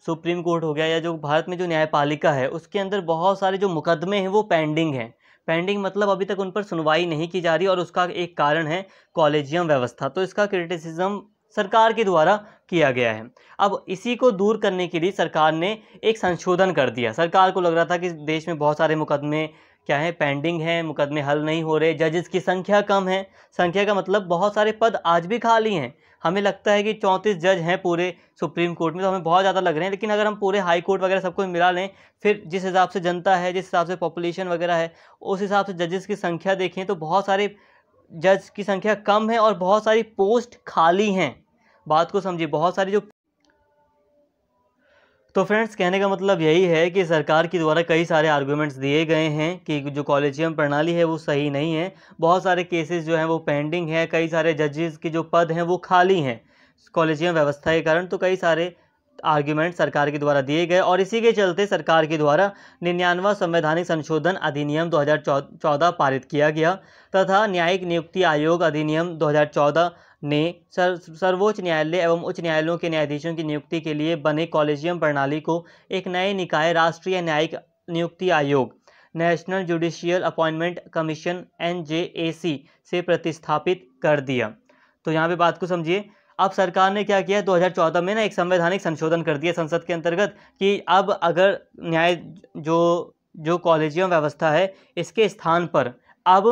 सुप्रीम कोर्ट हो गया या जो भारत में जो न्यायपालिका है उसके अंदर बहुत सारे जो मुकदमे हैं वो पेंडिंग हैं पेंडिंग मतलब अभी तक उन पर सुनवाई नहीं की जा रही और उसका एक कारण है कॉलेजियम व्यवस्था तो इसका क्रिटिसिज्म सरकार के द्वारा किया गया है अब इसी को दूर करने के लिए सरकार ने एक संशोधन कर दिया सरकार को लग रहा था कि देश में बहुत सारे मुकदमे क्या है पेंडिंग है मुकदमे हल नहीं हो रहे जजेस की संख्या कम है संख्या का मतलब बहुत सारे पद आज भी खाली हैं हमें लगता है कि चौंतीस जज हैं पूरे सुप्रीम कोर्ट में तो हमें बहुत ज़्यादा लग रहे हैं लेकिन अगर हम पूरे हाई कोर्ट वगैरह सबको मिला लें फिर जिस हिसाब से जनता है जिस हिसाब से पॉपुलेशन वगैरह है उस हिसाब से जजेस की संख्या देखें तो बहुत सारे जज की संख्या कम है और बहुत सारी पोस्ट खाली हैं बात को समझिए बहुत सारी जो तो फ्रेंड्स कहने का मतलब यही है कि सरकार के द्वारा कई सारे आर्गूमेंट्स दिए गए हैं कि जो कॉलेजियम प्रणाली है वो सही नहीं है बहुत सारे केसेस जो हैं वो पेंडिंग हैं कई सारे जजेस के जो पद हैं वो खाली हैं कॉलेजियम व्यवस्था के कारण तो कई सारे आर्ग्यूमेंट सरकार के द्वारा दिए गए और इसी के चलते सरकार के द्वारा निन्यानवा संवैधानिक संशोधन अधिनियम 2014 पारित किया गया तथा न्यायिक नियुक्ति आयोग अधिनियम 2014 ने सर सर्वोच्च न्यायालय एवं उच्च न्यायालयों के न्यायाधीशों की नियुक्ति के लिए बने कॉलेजियम प्रणाली को एक नए निकाय राष्ट्रीय न्यायिक नियुक्ति आयोग नेशनल जुडिशियल अपॉइंटमेंट कमीशन एन से प्रतिस्थापित कर दिया तो यहाँ पे बात को समझिए अब सरकार ने क्या किया 2014 में ना एक संवैधानिक संशोधन कर दिया संसद के अंतर्गत कि अब अगर न्याय जो जो कॉलेजियम व्यवस्था है इसके स्थान पर अब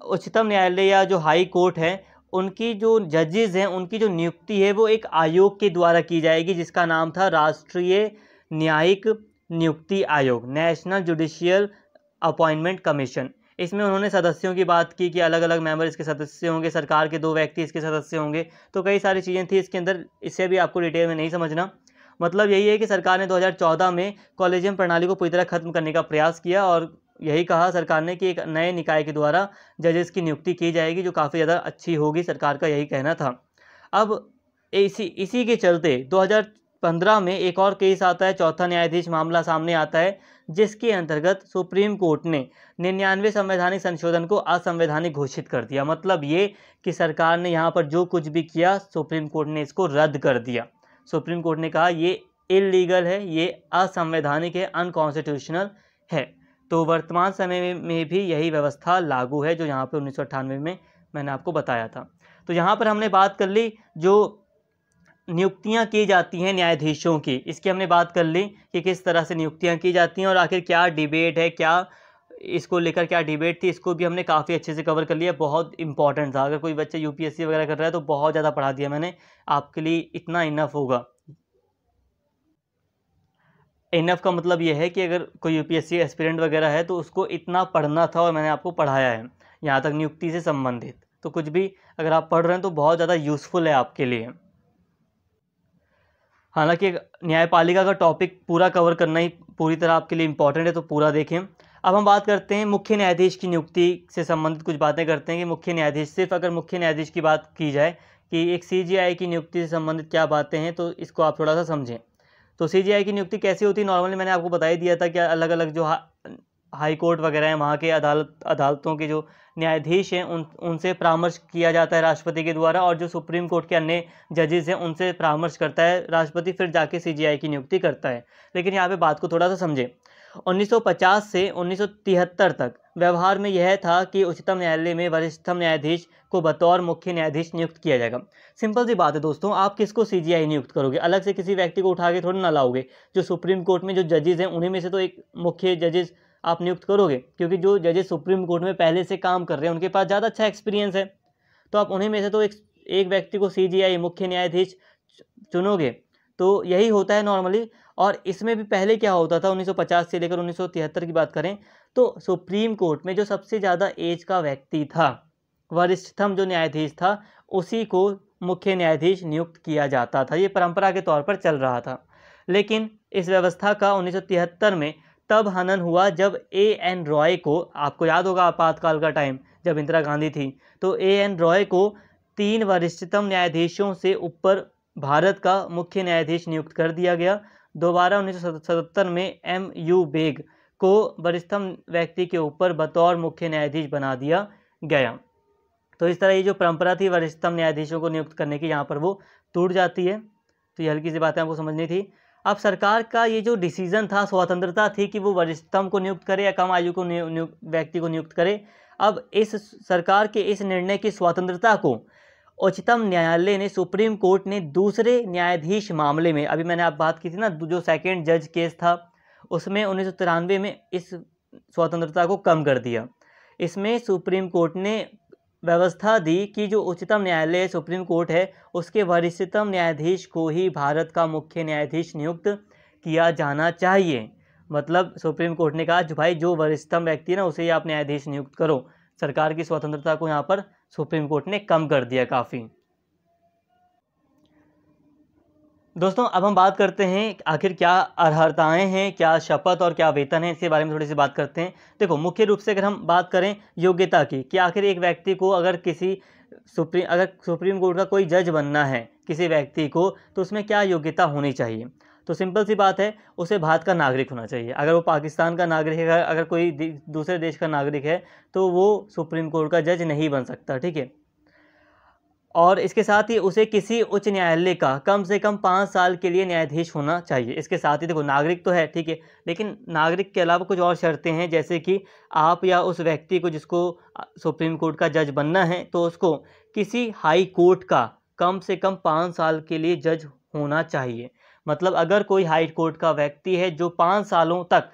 उच्चतम न्यायालय या जो हाई कोर्ट है उनकी जो जजेज़ हैं उनकी जो नियुक्ति है वो एक आयोग के द्वारा की जाएगी जिसका नाम था राष्ट्रीय न्यायिक नियुक्ति आयोग नेशनल जुडिशियल अपॉइंटमेंट कमीशन इसमें उन्होंने सदस्यों की बात की कि अलग अलग मेंबर इसके सदस्य होंगे सरकार के दो व्यक्ति इसके सदस्य होंगे तो कई सारी चीज़ें थी इसके अंदर इससे भी आपको डिटेल में नहीं समझना मतलब यही है कि सरकार ने 2014 में कॉलेजियम प्रणाली को पूरी तरह खत्म करने का प्रयास किया और यही कहा सरकार ने कि एक नए निकाय के द्वारा जजेस की नियुक्ति की जाएगी जो काफ़ी ज़्यादा अच्छी होगी सरकार का यही कहना था अब इसी इसी के चलते 2015 में एक और केस आता है चौथा न्यायाधीश मामला सामने आता है जिसके अंतर्गत सुप्रीम कोर्ट ने निन्यानवे संवैधानिक संशोधन को असंवैधानिक घोषित कर दिया मतलब ये कि सरकार ने यहाँ पर जो कुछ भी किया सुप्रीम कोर्ट ने इसको रद्द कर दिया सुप्रीम कोर्ट ने कहा ये इलीगल है ये असंवैधानिक है अनकॉन्स्टिट्यूशनल है तो वर्तमान समय में भी यही व्यवस्था लागू है जो यहाँ पर उन्नीस में मैंने आपको बताया था तो यहाँ पर हमने बात कर ली जो नियुक्तियाँ की जाती हैं न्यायाधीशों की इसकी हमने बात कर ली कि किस तरह से नियुक्तियाँ की जाती हैं और आखिर क्या डिबेट है क्या इसको लेकर क्या डिबेट थी इसको भी हमने काफ़ी अच्छे से कवर कर लिया बहुत इंपॉर्टेंट था अगर कोई बच्चा यूपीएससी वगैरह कर रहा है तो बहुत ज़्यादा पढ़ा दिया मैंने आपके लिए इतना इनफ होगा एनएफ का मतलब ये है कि अगर कोई यूपीएससी एस्पिरेंट वगैरह है तो उसको इतना पढ़ना था और मैंने आपको पढ़ाया है यहाँ तक नियुक्ति से संबंधित तो कुछ भी अगर आप पढ़ रहे हैं तो बहुत ज़्यादा यूज़फुल है आपके लिए हालांकि न्यायपालिका का टॉपिक पूरा कवर करना ही पूरी तरह आपके लिए इम्पॉर्टेंट है तो पूरा देखें अब हम बात करते हैं मुख्य न्यायाधीश की नियुक्ति से संबंधित कुछ बातें करते हैं कि मुख्य न्यायाधीश सिर्फ अगर मुख्य न्यायाधीश की बात की जाए कि एक सी की नियुक्ति से संबंधित क्या बातें हैं तो इसको आप थोड़ा सा समझें तो सी की नियुक्ति कैसे होती है नॉर्मली मैंने आपको बता ही दिया था कि अलग अलग जो हा, हाई कोर्ट वगैरह हैं वहाँ के अदालत अदालतों के जो न्यायाधीश हैं उन उनसे परामर्श किया जाता है राष्ट्रपति के द्वारा और जो सुप्रीम कोर्ट के अन्य जजेज हैं उनसे परामर्श करता है राष्ट्रपति फिर जाके सी की नियुक्ति करता है लेकिन यहाँ पर बात को थोड़ा सा समझें 1950 से 1973 तक व्यवहार में यह था कि उच्चतम न्यायालय में वरिष्ठतम न्यायाधीश को बतौर मुख्य न्यायाधीश नियुक्त किया जाएगा सिंपल सी बात है दोस्तों आप किसको सीजीआई नियुक्त करोगे अलग से किसी व्यक्ति को उठा के थोड़ा ना लाओगे जो सुप्रीम कोर्ट में जो जजेज हैं उन्हीं में से तो एक मुख्य जजेज आप नियुक्त करोगे क्योंकि जो जजेस सुप्रीम कोर्ट में पहले से काम कर रहे हैं उनके पास ज़्यादा अच्छा एक्सपीरियंस है तो आप उन्हीं में से तो एक एक व्यक्ति को सीजीआई मुख्य न्यायाधीश चुनोगे तो यही होता है नॉर्मली और इसमें भी पहले क्या होता था 1950 से लेकर 1973 की बात करें तो सुप्रीम कोर्ट में जो सबसे ज़्यादा एज का व्यक्ति था वरिष्ठतम जो न्यायाधीश था उसी को मुख्य न्यायाधीश नियुक्त किया जाता था ये परंपरा के तौर पर चल रहा था लेकिन इस व्यवस्था का उन्नीस में तब हनन हुआ जब ए एन रॉय को आपको याद होगा आपातकाल का टाइम जब इंदिरा गांधी थी तो ए एन रॉय को तीन वरिष्ठतम न्यायाधीशों से ऊपर भारत का मुख्य न्यायाधीश नियुक्त कर दिया गया दोबारा उन्नीस में एम यू बेग को वरिष्ठतम व्यक्ति के ऊपर बतौर मुख्य न्यायाधीश बना दिया गया तो इस तरह ये जो परंपरा थी वरिष्ठतम न्यायाधीशों को नियुक्त करने की यहाँ पर वो टूट जाती है तो ये हल्की सी बातें आपको समझनी थी अब सरकार का ये जो डिसीजन था स्वतंत्रता थी कि वो वरिष्ठतम को नियुक्त करे या कम आयु को नियुक्त व्यक्ति को नियुक्त करे अब इस सरकार के इस निर्णय की स्वतंत्रता को उच्चतम न्यायालय ने सुप्रीम कोर्ट ने दूसरे न्यायाधीश मामले में अभी मैंने आप बात की थी ना जो सेकेंड जज केस था उसमें उन्नीस में इस स्वतंत्रता को कम कर दिया इसमें सुप्रीम कोर्ट ने व्यवस्था दी कि जो उच्चतम न्यायालय सुप्रीम कोर्ट है उसके वरिष्ठतम न्यायाधीश को ही भारत का मुख्य न्यायाधीश नियुक्त किया जाना चाहिए मतलब सुप्रीम कोर्ट ने कहा जो भाई जो वरिष्ठतम व्यक्ति है ना उसे ही आप न्यायाधीश नियुक्त करो सरकार की स्वतंत्रता को यहाँ पर सुप्रीम कोर्ट ने कम कर दिया काफ़ी दोस्तों अब हम बात करते हैं आखिर क्या अर्हताएं हैं क्या शपथ और क्या वेतन है इसके बारे में थोड़ी सी बात करते हैं देखो मुख्य रूप से अगर हम बात करें योग्यता की कि आखिर एक व्यक्ति को अगर किसी सुप्रीम अगर सुप्रीम कोर्ट का कोई जज बनना है किसी व्यक्ति को तो उसमें क्या योग्यता होनी चाहिए तो सिंपल सी बात है उसे भारत का नागरिक होना चाहिए अगर वो पाकिस्तान का नागरिक है अगर कोई दूसरे देश का नागरिक है तो वो सुप्रीम कोर्ट का जज नहीं बन सकता ठीक है और इसके साथ ही उसे किसी उच्च न्यायालय का कम से कम पाँच साल के लिए न्यायाधीश होना चाहिए इसके साथ ही देखो नागरिक तो है ठीक है लेकिन नागरिक के अलावा कुछ और शर्तें हैं जैसे कि आप या उस व्यक्ति को जिसको सुप्रीम कोर्ट का जज बनना है तो उसको किसी हाई कोर्ट का कम से कम पाँच साल के लिए जज होना चाहिए मतलब अगर कोई हाई कोर्ट का व्यक्ति है जो पाँच सालों तक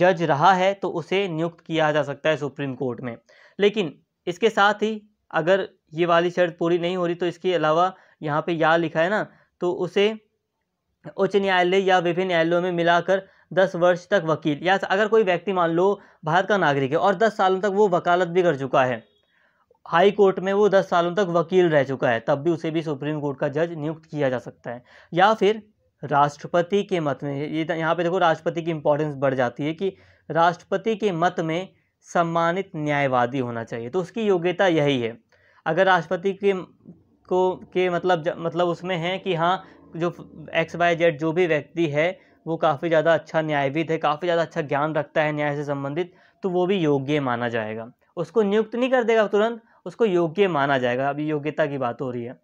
जज रहा है तो उसे नियुक्त किया जा सकता है सुप्रीम कोर्ट में लेकिन इसके साथ ही अगर ये वाली शर्त पूरी नहीं हो रही तो इसके अलावा यहाँ पे या लिखा है ना तो उसे उच्च न्यायालय या विभिन्न न्यायालयों में मिलाकर दस वर्ष तक वकील या अगर कोई व्यक्ति मान लो भारत का नागरिक है और दस सालों तक वो वकालत भी कर चुका है हाई कोर्ट में वो दस सालों तक वकील रह चुका है तब भी उसे भी सुप्रीम कोर्ट का जज नियुक्त किया जा सकता है या फिर राष्ट्रपति के मत में ये यहाँ पे देखो राष्ट्रपति की इम्पोर्टेंस बढ़ जाती है कि राष्ट्रपति के मत में सम्मानित न्यायवादी होना चाहिए तो उसकी योग्यता यही है अगर राष्ट्रपति के को के मतलब मतलब उसमें है कि हाँ जो एक्स वाई जेड जो भी व्यक्ति है वो काफ़ी ज़्यादा अच्छा न्यायविद है काफ़ी ज़्यादा अच्छा ज्ञान रखता है न्याय से संबंधित तो वो भी योग्य माना जाएगा उसको नियुक्त नहीं कर देगा तुरंत उसको योग्य माना जाएगा अभी योग्यता की बात हो रही है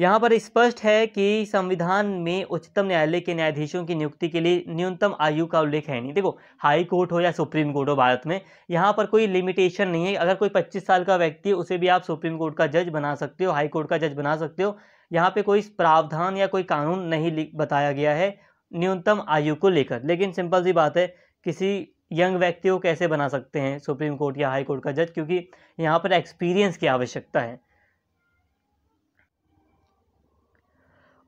यहाँ पर स्पष्ट है कि संविधान में उच्चतम न्यायालय के न्यायाधीशों की नियुक्ति के लिए न्यूनतम आयु का उल्लेख है नहीं देखो हाई कोर्ट हो या सुप्रीम कोर्ट हो भारत में यहाँ पर कोई लिमिटेशन नहीं है अगर कोई 25 साल का व्यक्ति उसे भी आप सुप्रीम कोर्ट का जज बना सकते हो हाई कोर्ट का जज बना सकते हो यहाँ पर कोई प्रावधान या कोई कानून नहीं बताया गया है न्यूनतम आयु को लेकर लेकिन सिंपल सी बात है किसी यंग व्यक्ति को कैसे बना सकते हैं सुप्रीम कोर्ट या हाई कोर्ट का जज क्योंकि यहाँ पर एक्सपीरियंस की आवश्यकता है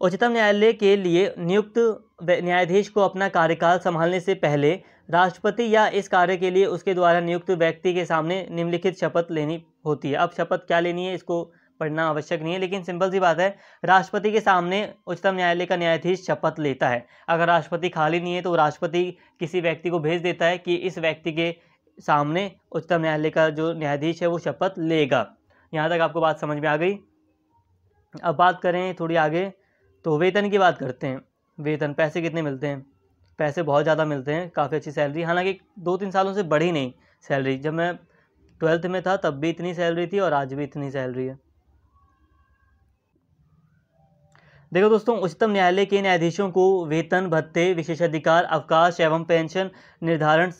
उच्चतम न्यायालय के लिए नियुक्त न्यायाधीश को अपना कार्यकाल संभालने से पहले राष्ट्रपति या इस कार्य के लिए उसके द्वारा नियुक्त व्यक्ति के सामने निम्नलिखित शपथ लेनी होती है अब शपथ क्या लेनी है इसको पढ़ना आवश्यक नहीं है लेकिन सिंपल सी बात है राष्ट्रपति के सामने उच्चतम न्यायालय का न्यायाधीश शपथ लेता है अगर राष्ट्रपति खाली नहीं है तो राष्ट्रपति किसी व्यक्ति को भेज देता है कि इस व्यक्ति के सामने उच्चतम न्यायालय का जो न्यायाधीश है वो शपथ लेगा यहाँ तक आपको बात समझ में आ गई अब बात करें थोड़ी आगे तो वेतन की बात करते हैं वेतन पैसे कितने मिलते हैं पैसे बहुत ज़्यादा मिलते हैं काफ़ी अच्छी सैलरी हालांकि दो तीन सालों से बढ़ी नहीं सैलरी जब मैं ट्वेल्थ में था तब भी इतनी सैलरी थी और आज भी इतनी सैलरी है देखो दोस्तों उच्चतम न्यायालय के न्यायाधीशों को वेतन भत्ते विशेषाधिकार अवकाश एवं पेंशन निर्धारण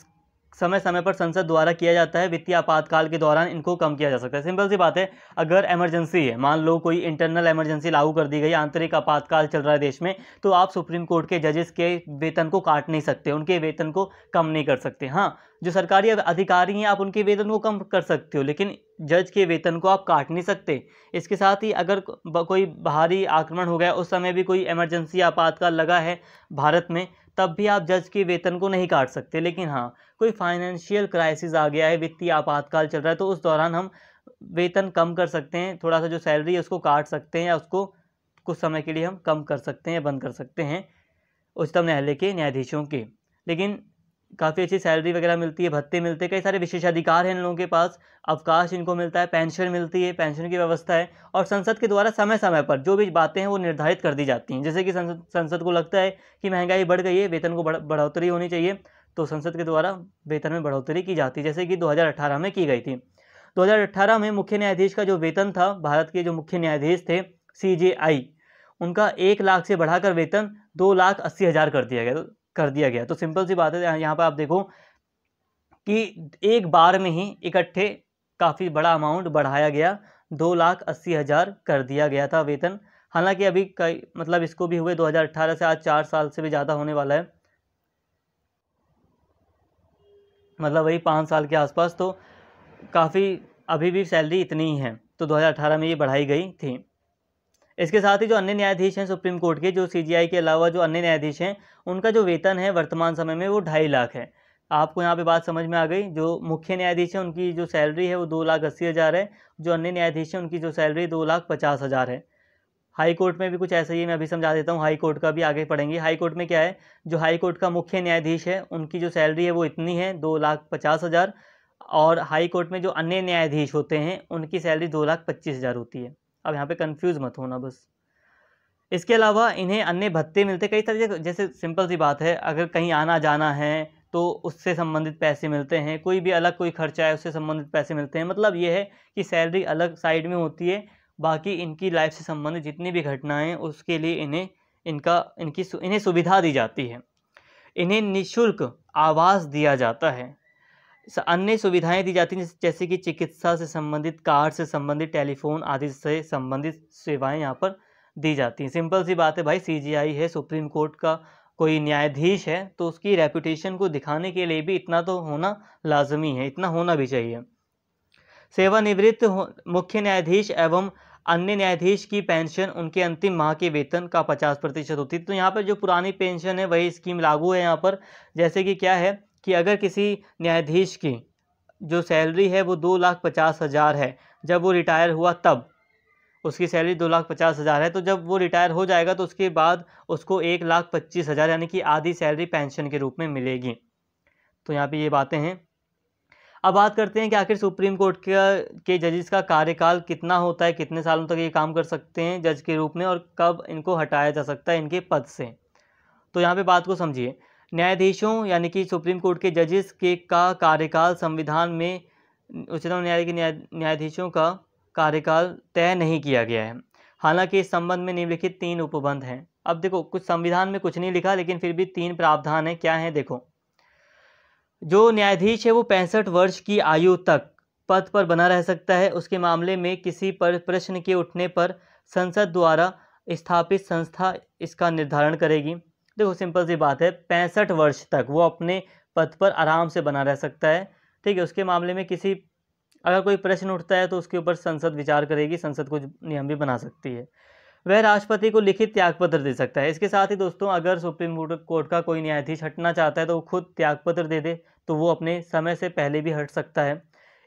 समय समय पर संसद द्वारा किया जाता है वित्तीय आपातकाल के दौरान इनको कम किया जा सकता है सिंपल सी बात है अगर इमरजेंसी है मान लो कोई इंटरनल इमरजेंसी लागू कर दी गई आंतरिक आपातकाल चल रहा है देश में तो आप सुप्रीम कोर्ट के जजेस के वेतन को काट नहीं सकते उनके वेतन को कम नहीं कर सकते हाँ जो सरकारी अधिकारी हैं आप उनके वेतन को कम कर सकते हो लेकिन जज के वेतन को आप काट नहीं सकते इसके साथ ही अगर कोई बाहरी आक्रमण हो गया उस समय भी कोई इमरजेंसी आपातकाल लगा है भारत में तब भी आप जज के वेतन को नहीं काट सकते लेकिन हाँ कोई फाइनेंशियल क्राइसिस आ गया है वित्तीय आपातकाल चल रहा है तो उस दौरान हम वेतन कम कर सकते हैं थोड़ा सा जो सैलरी है उसको काट सकते हैं या उसको कुछ समय के लिए हम कम कर सकते हैं बंद कर सकते हैं उच्चतम न्यायालय के न्यायाधीशों के लेकिन काफ़ी अच्छी सैलरी वगैरह मिलती है भत्ते मिलते हैं कई सारे विशेषाधिकार हैं इन लोगों के पास अवकाश इनको मिलता है पेंशन मिलती है पेंशन की व्यवस्था है और संसद के द्वारा समय समय पर जो भी बातें हैं वो निर्धारित कर दी जाती हैं जैसे कि संसद संसद को लगता है कि महंगाई बढ़ गई है वेतन को बढ़, बढ़ोतरी होनी चाहिए तो संसद के द्वारा वेतन में बढ़ोतरी की जाती है जैसे कि दो में की गई थी दो में मुख्य न्यायाधीश का जो वेतन था भारत के जो मुख्य न्यायाधीश थे सी उनका एक लाख से बढ़ाकर वेतन दो लाख अस्सी हज़ार कर दिया गया कर दिया गया तो सिंपल सी बात है यहाँ पर आप देखो कि एक बार में ही इकट्ठे काफ़ी बड़ा अमाउंट बढ़ाया गया दो लाख अस्सी हज़ार कर दिया गया था वेतन हालांकि अभी कई मतलब इसको भी हुए 2018 से आज चार साल से भी ज़्यादा होने वाला है मतलब वही पाँच साल के आसपास तो काफ़ी अभी भी सैलरी इतनी ही है तो 2018 में ये बढ़ाई गई थी इसके साथ ही जो अन्य न्यायाधीश हैं सुप्रीम कोर्ट के जो सी के अलावा जो अन्य न्यायाधीश हैं उनका जो वेतन है वर्तमान समय में वो ढाई लाख है आपको यहाँ पे बात समझ में आ गई जो मुख्य न्यायाधीश हैं उनकी जो सैलरी है वो दो लाख अस्सी हज़ार है जो अन्य न्यायाधीश हैं उनकी जो सैलरी दो लाख पचास हज़ार है हाई कोर्ट में भी कुछ ऐसा ही मैं अभी समझा देता हूँ हाई कोर्ट का भी आगे पढ़ेंगे हाई कोर्ट में क्या है जो हाई कोर्ट का मुख्य न्यायाधीश है उनकी जो सैलरी है वो इतनी है दो लाख पचास हज़ार और हाई कोर्ट में जो अन्य न्यायाधीश होते हैं उनकी सैलरी दो लाख पच्चीस हज़ार होती है अब यहाँ पे कंफ्यूज मत होना बस इसके अलावा इन्हें अन्य भत्ते मिलते कई तरह जैसे सिंपल सी बात है अगर कहीं आना जाना है तो उससे संबंधित पैसे मिलते हैं कोई भी अलग कोई खर्चा है उससे संबंधित पैसे मिलते हैं मतलब ये है कि सैलरी अलग साइड में होती है बाकी इनकी लाइफ से संबंधित जितनी भी घटनाएं उसके लिए इन्हें इनका इनकी इन्हें सुविधा दी जाती है इन्हें निःशुल्क आवास दिया जाता है अन्य सुविधाएं दी जाती हैं जैसे कि चिकित्सा से संबंधित कार से संबंधित टेलीफोन आदि से संबंधित सेवाएं यहाँ पर दी जाती हैं सिंपल सी बात है भाई सीजीआई है सुप्रीम कोर्ट का कोई न्यायाधीश है तो उसकी रेपुटेशन को दिखाने के लिए भी इतना तो होना लाजमी है इतना होना भी चाहिए सेवानिवृत्त मुख्य न्यायाधीश एवं अन्य न्यायाधीश की पेंशन उनके अंतिम माह के वेतन का पचास प्रतिशत होती है तो यहाँ पर जो पुरानी पेंशन है वही स्कीम लागू है यहाँ पर जैसे कि क्या है कि अगर किसी न्यायाधीश की जो सैलरी है वो दो लाख पचास हज़ार है जब वो रिटायर हुआ तब उसकी सैलरी दो लाख पचास हज़ार है तो जब वो रिटायर हो जाएगा तो उसके बाद उसको एक लाख पच्चीस हज़ार यानी कि आधी सैलरी पेंशन के रूप में मिलेगी तो यहाँ पे ये बातें हैं अब बात करते हैं कि आखिर सुप्रीम कोर्ट के के जजेस का कार्यकाल कितना होता है कितने सालों तक ये काम कर सकते हैं जज के रूप में और कब इनको हटाया जा सकता है इनके पद से तो यहाँ पे बात को समझिए न्यायाधीशों यानी कि सुप्रीम कोर्ट के जजेस के का कार्यकाल संविधान में उच्चतम न्यायालय के न्यायाधीशों का कार्यकाल तय नहीं किया गया है हालांकि इस संबंध में निम्नलिखित तीन उपबंध हैं अब देखो कुछ संविधान में कुछ नहीं लिखा लेकिन फिर भी तीन प्रावधान हैं क्या हैं देखो जो न्यायाधीश है वो पैंसठ वर्ष की आयु तक पद पर बना रह सकता है उसके मामले में किसी पर प्रश्न के उठने पर संसद द्वारा स्थापित संस्था इसका निर्धारण करेगी देखो सिंपल सी बात है पैंसठ वर्ष तक वो अपने पद पर आराम से बना रह सकता है ठीक है उसके मामले में किसी अगर कोई प्रश्न उठता है तो उसके ऊपर संसद विचार करेगी संसद कुछ नियम भी बना सकती है वह राष्ट्रपति को लिखित त्यागपत्र दे सकता है इसके साथ ही दोस्तों अगर सुप्रीम कोर्ट का कोई न्यायाधीश हटना चाहता है तो वो खुद त्यागपत्र दे दे तो वो अपने समय से पहले भी हट सकता है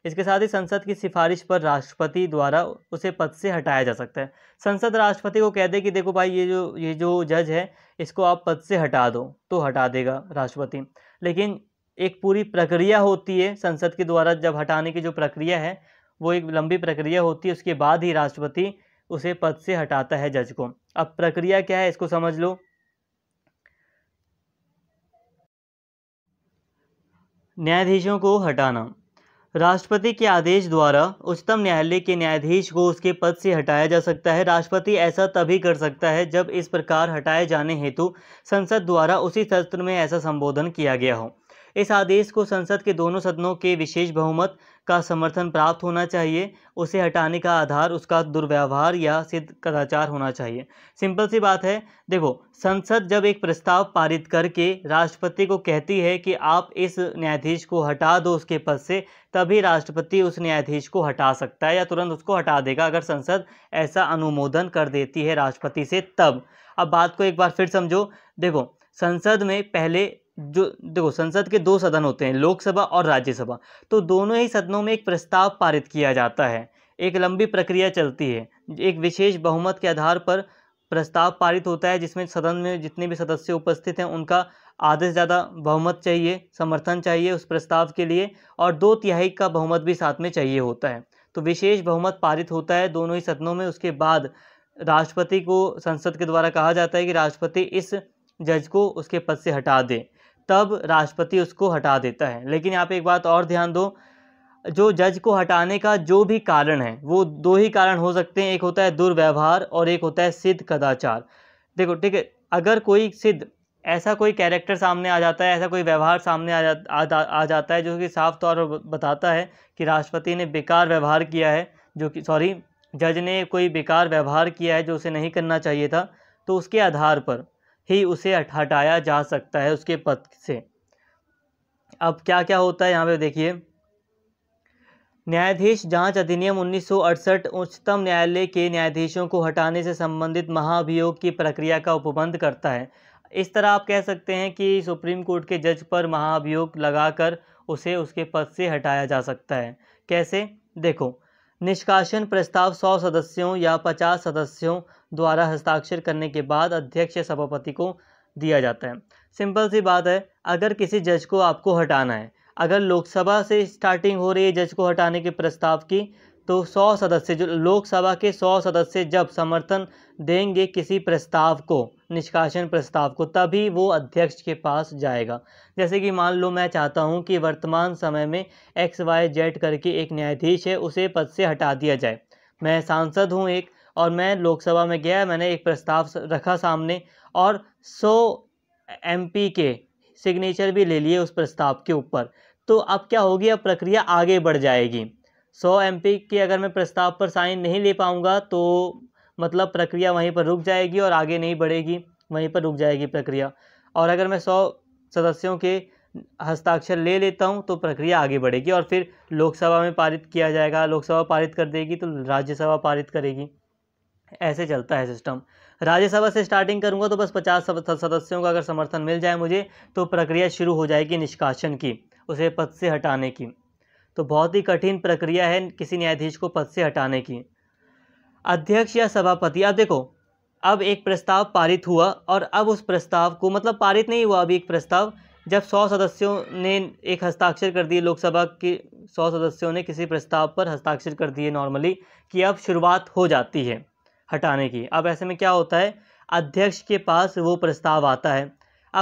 इसके साथ ही संसद की सिफारिश पर राष्ट्रपति द्वारा उसे पद से हटाया जा सकता है संसद राष्ट्रपति को कह दे कि देखो भाई ये जो ये जो जज है इसको आप पद से हटा दो तो हटा देगा राष्ट्रपति लेकिन एक पूरी प्रक्रिया होती है संसद के द्वारा जब हटाने की जो प्रक्रिया है वो एक लंबी प्रक्रिया होती है उसके बाद ही राष्ट्रपति उसे पद से हटाता है जज को अब प्रक्रिया क्या है इसको समझ लो न्यायाधीशों को हटाना राष्ट्रपति के आदेश द्वारा उच्चतम न्यायालय के न्यायाधीश को उसके पद से हटाया जा सकता है राष्ट्रपति ऐसा तभी कर सकता है जब इस प्रकार हटाए जाने हेतु संसद द्वारा उसी सत्र में ऐसा संबोधन किया गया हो इस आदेश को संसद के दोनों सदनों के विशेष बहुमत का समर्थन प्राप्त होना चाहिए उसे हटाने का आधार उसका दुर्व्यवहार या सिद्ध कदाचार होना चाहिए सिंपल सी बात है देखो संसद जब एक प्रस्ताव पारित करके राष्ट्रपति को कहती है कि आप इस न्यायाधीश को हटा दो उसके पद से तभी राष्ट्रपति उस न्यायाधीश को हटा सकता है या तुरंत उसको हटा देगा अगर संसद ऐसा अनुमोदन कर देती है राष्ट्रपति से तब अब बात को एक बार फिर समझो देखो संसद में पहले जो देखो संसद के दो सदन होते हैं लोकसभा और राज्यसभा तो दोनों ही सदनों में एक प्रस्ताव पारित किया जाता है एक लंबी प्रक्रिया चलती है एक विशेष बहुमत के आधार पर प्रस्ताव पारित होता है जिसमें सदन में जितने भी सदस्य उपस्थित हैं उनका आधे से ज़्यादा बहुमत चाहिए समर्थन चाहिए उस प्रस्ताव के लिए और दो तिहाई का बहुमत भी साथ में चाहिए होता है तो विशेष बहुमत पारित होता है दोनों ही सदनों में उसके बाद राष्ट्रपति को संसद के द्वारा कहा जाता है कि राष्ट्रपति इस जज को उसके पद से हटा दे तब राष्ट्रपति उसको हटा देता है लेकिन यहाँ पे एक बात और ध्यान दो जो जज को हटाने का जो भी कारण है वो दो ही कारण हो सकते हैं एक होता है दुर्व्यवहार और एक होता है सिद्ध कदाचार देखो ठीक है अगर कोई सिद्ध ऐसा कोई कैरेक्टर सामने आ जाता है ऐसा कोई व्यवहार सामने आ जा आ, जा, आ जाता है जो कि साफ तौर पर बताता है कि राष्ट्रपति ने बेकार व्यवहार किया है जो कि सॉरी जज ने कोई बेकार व्यवहार किया है जो उसे नहीं करना चाहिए था तो उसके आधार पर ही उसे हटाया जा सकता है उसके पद से अब क्या क्या होता है यहाँ पे देखिए न्यायाधीश जांच अधिनियम उन्नीस उच्चतम न्यायालय के न्यायाधीशों को हटाने से संबंधित महाभियोग की प्रक्रिया का उपबंध करता है इस तरह आप कह सकते हैं कि सुप्रीम कोर्ट के जज पर महाभियोग लगाकर उसे उसके पद से हटाया जा सकता है कैसे देखो निष्कासन प्रस्ताव सौ सदस्यों या पचास सदस्यों द्वारा हस्ताक्षर करने के बाद अध्यक्ष या सभापति को दिया जाता है सिंपल सी बात है अगर किसी जज को आपको हटाना है अगर लोकसभा से स्टार्टिंग हो रही है जज को हटाने के प्रस्ताव की तो 100 सदस्य जो लोकसभा के 100 सदस्य जब समर्थन देंगे किसी प्रस्ताव को निष्कासन प्रस्ताव को तभी वो अध्यक्ष के पास जाएगा जैसे कि मान लो मैं चाहता हूँ कि वर्तमान समय में एक्स वाई जेड करके एक न्यायाधीश है उसे पद से हटा दिया जाए मैं सांसद हूँ एक और मैं लोकसभा में गया मैंने एक प्रस्ताव रखा सामने और सौ एम के सिग्नेचर भी ले लिए उस प्रस्ताव के ऊपर तो अब क्या होगी अब प्रक्रिया आगे बढ़ जाएगी सौ एम के अगर मैं प्रस्ताव पर साइन नहीं ले पाऊँगा तो मतलब प्रक्रिया वहीं पर रुक जाएगी और आगे नहीं बढ़ेगी वहीं पर रुक जाएगी प्रक्रिया और अगर मैं सौ सदस्यों के हस्ताक्षर ले लेता हूं तो प्रक्रिया आगे बढ़ेगी और फिर लोकसभा में पारित किया जाएगा लोकसभा पारित कर देगी तो राज्यसभा पारित करेगी ऐसे चलता है सिस्टम राज्यसभा से स्टार्टिंग करूंगा तो बस पचास सदस्यों का अगर समर्थन मिल जाए मुझे तो प्रक्रिया शुरू हो जाएगी निष्कासन की उसे पद से हटाने की तो बहुत ही कठिन प्रक्रिया है किसी न्यायाधीश को पद से हटाने की अध्यक्ष या सभापति अब देखो अब एक प्रस्ताव पारित हुआ और अब उस प्रस्ताव को मतलब पारित नहीं हुआ अभी एक प्रस्ताव जब सौ सदस्यों ने एक हस्ताक्षर कर दिए लोकसभा के सौ सदस्यों ने किसी प्रस्ताव पर हस्ताक्षर कर दिए नॉर्मली कि अब शुरुआत हो जाती है हटाने की अब ऐसे में क्या होता है अध्यक्ष के पास वो प्रस्ताव आता है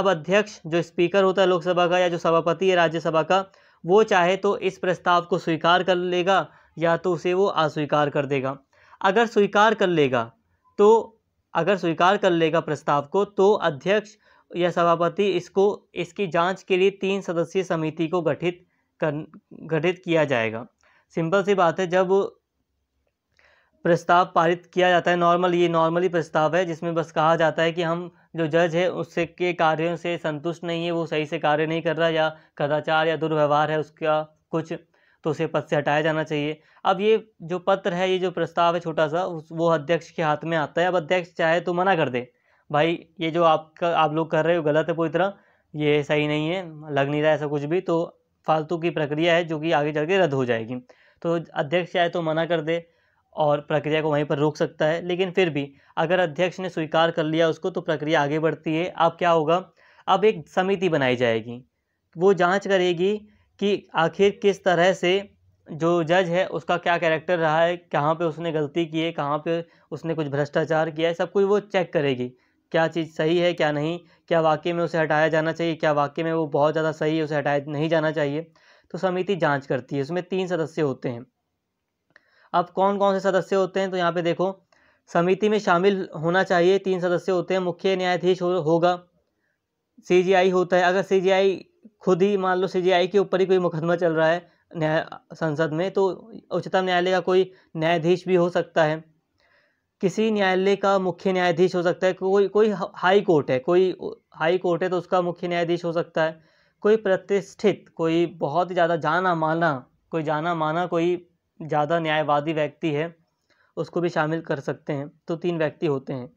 अब अध्यक्ष जो स्पीकर होता है लोकसभा का या जो सभापति है राज्यसभा का वो चाहे तो इस प्रस्ताव को स्वीकार कर लेगा या तो उसे वो अस्वीकार कर देगा अगर स्वीकार कर लेगा तो अगर स्वीकार कर लेगा प्रस्ताव को तो अध्यक्ष या सभापति इसको इसकी जांच के लिए तीन सदस्यीय समिति को गठित कर गठित किया जाएगा सिंपल सी बात है जब प्रस्ताव पारित किया जाता है नॉर्मल ये नॉर्मली प्रस्ताव है जिसमें बस कहा जाता है कि हम जो जज है उससे के कार्यों से संतुष्ट नहीं है वो सही से कार्य नहीं कर रहा या कदाचार या दुर्व्यवहार है उसका कुछ तो उसे पद से हटाया जाना चाहिए अब ये जो पत्र है ये जो प्रस्ताव है छोटा सा वो अध्यक्ष के हाथ में आता है अब अध्यक्ष चाहे तो मना कर दे भाई ये जो आपका आप लोग कर रहे हो गलत है पूरी तरह ये सही नहीं है लग नहीं रहा ऐसा कुछ भी तो फालतू की प्रक्रिया है जो कि आगे चल के रद्द हो जाएगी तो अध्यक्ष चाहे तो मना कर दे और प्रक्रिया को वहीं पर रोक सकता है लेकिन फिर भी अगर अध्यक्ष ने स्वीकार कर लिया उसको तो प्रक्रिया आगे बढ़ती है अब क्या होगा अब एक समिति बनाई जाएगी वो जांच करेगी कि आखिर किस तरह से जो जज है उसका क्या कैरेक्टर रहा है कहाँ पे उसने गलती की है कहाँ पे उसने कुछ भ्रष्टाचार किया है सब कुछ वो चेक करेगी क्या चीज़ सही है क्या नहीं क्या वाक्य में उसे हटाया जाना चाहिए क्या वाक्य में वो बहुत ज़्यादा सही है उसे हटाया नहीं जाना चाहिए तो समिति जाँच करती है उसमें तीन सदस्य होते हैं अब कौन कौन से सदस्य होते हैं तो यहाँ पे देखो समिति में शामिल होना चाहिए तीन सदस्य होते हैं मुख्य न्यायाधीश हो, होगा सीजीआई होता है अगर सीजीआई खुद ही मान लो सीजीआई के ऊपर ही कोई मुकदमा चल रहा है न्याय संसद में तो उच्चतम न्यायालय का कोई न्यायाधीश भी हो सकता है किसी न्यायालय का मुख्य न्यायाधीश हो सकता है कोई कोई हाई कोर्ट है कोई हाई कोर्ट है तो उसका मुख्य न्यायाधीश हो सकता है कोई प्रतिष्ठित कोई बहुत ही ज़्यादा जाना माना कोई जाना माना कोई ज़्यादा न्यायवादी व्यक्ति है उसको भी शामिल कर सकते हैं तो तीन व्यक्ति होते हैं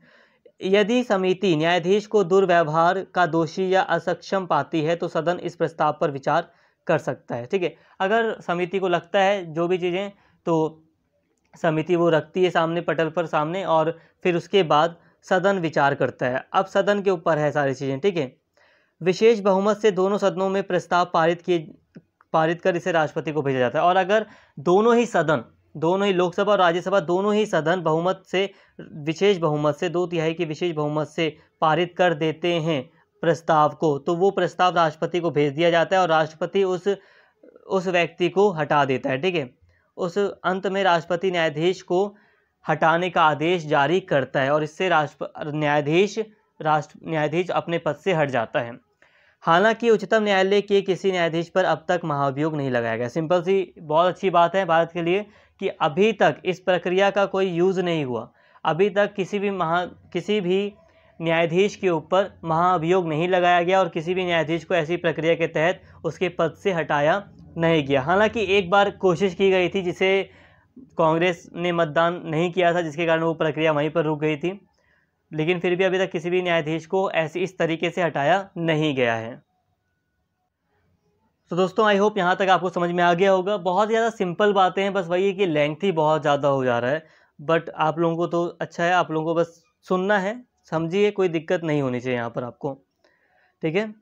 यदि समिति न्यायाधीश को दुर्व्यवहार का दोषी या असक्षम पाती है तो सदन इस प्रस्ताव पर विचार कर सकता है ठीक है अगर समिति को लगता है जो भी चीज़ें तो समिति वो रखती है सामने पटल पर सामने और फिर उसके बाद सदन विचार करता है अब सदन के ऊपर है सारी चीज़ें ठीक है विशेष बहुमत से दोनों सदनों में प्रस्ताव पारित किए पारित कर इसे राष्ट्रपति को भेजा जाता है और अगर दोनों ही सदन दोनों ही लोकसभा और राज्यसभा दोनों ही सदन बहुमत से विशेष बहुमत से दो तिहाई की विशेष बहुमत से पारित कर देते हैं प्रस्ताव को तो वो प्रस्ताव राष्ट्रपति को भेज दिया जाता है और राष्ट्रपति उस उस व्यक्ति को हटा देता है ठीक है उस अंत में राष्ट्रपति न्यायाधीश को हटाने का आदेश जारी करता है और इससे राष्ट्र न्यायाधीश राष्ट्र न्यायाधीश अपने पद से हट जाता है हालांकि उच्चतम न्यायालय के किसी न्यायाधीश पर अब तक महाभियोग नहीं लगाया गया सिंपल सी बहुत अच्छी बात है भारत के लिए कि अभी तक इस प्रक्रिया का कोई यूज़ नहीं हुआ अभी तक किसी भी महा किसी भी न्यायाधीश के ऊपर महाअभियोग नहीं लगाया गया और किसी भी न्यायाधीश को ऐसी प्रक्रिया के तहत उसके पद से हटाया नहीं गया हालांकि एक बार कोशिश की गई थी जिसे कांग्रेस ने मतदान नहीं किया था जिसके कारण वो प्रक्रिया वहीं पर रुक गई थी लेकिन फिर भी अभी तक किसी भी न्यायाधीश को ऐसे इस तरीके से हटाया नहीं गया है तो दोस्तों आई होप यहाँ तक आपको समझ में आ गया होगा बहुत ज़्यादा सिंपल बातें हैं बस वही है कि लेंथ ही बहुत ज़्यादा हो जा रहा है बट आप लोगों को तो अच्छा है आप लोगों को बस सुनना है समझिए कोई दिक्कत नहीं होनी चाहिए यहाँ पर आपको ठीक है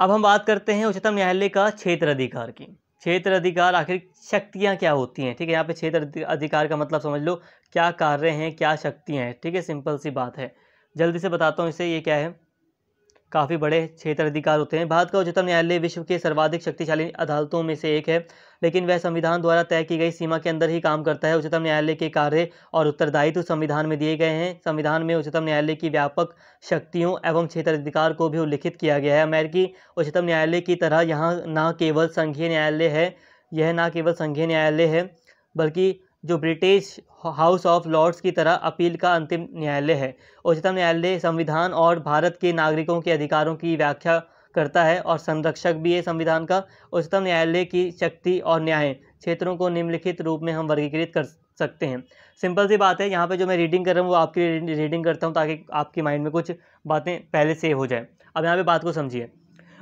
अब हम बात करते हैं उच्चतम न्यायालय का क्षेत्र अधिकार की क्षेत्र अधिकार आखिर शक्तियाँ क्या होती हैं ठीक है यहाँ पे क्षेत्र अधिकार का मतलब समझ लो क्या कार्य हैं क्या शक्तियाँ हैं ठीक है सिंपल सी बात है जल्दी से बताता हूँ इसे ये क्या है काफ़ी बड़े क्षेत्र अधिकार होते हैं भारत का उच्चतम न्यायालय विश्व के सर्वाधिक शक्तिशाली अदालतों में से एक है लेकिन वह संविधान द्वारा तय की गई सीमा के अंदर ही काम करता है उच्चतम न्यायालय के कार्य और उत्तरदायित्व संविधान में दिए गए हैं संविधान में उच्चतम न्यायालय की व्यापक शक्तियों एवं क्षेत्र अधिकार को भी उल्लिखित किया गया है अमेरिकी उच्चतम न्यायालय की तरह यहाँ न केवल संघीय न्यायालय है यह न केवल संघीय न्यायालय है बल्कि जो ब्रिटिश हाउस ऑफ लॉर्ड्स की तरह अपील का अंतिम न्यायालय है उच्चतम न्यायालय संविधान और भारत के नागरिकों के अधिकारों की व्याख्या करता है और संरक्षक भी है संविधान का उच्चतम न्यायालय की शक्ति और न्याय क्षेत्रों को निम्नलिखित रूप में हम वर्गीकृत कर सकते हैं सिंपल सी बात है यहाँ पे जो मैं रीडिंग कर रहा हूँ वो आपकी रीडिंग करता हूँ ताकि आपके माइंड में कुछ बातें पहले सेव हो जाए अब यहाँ पे बात को समझिए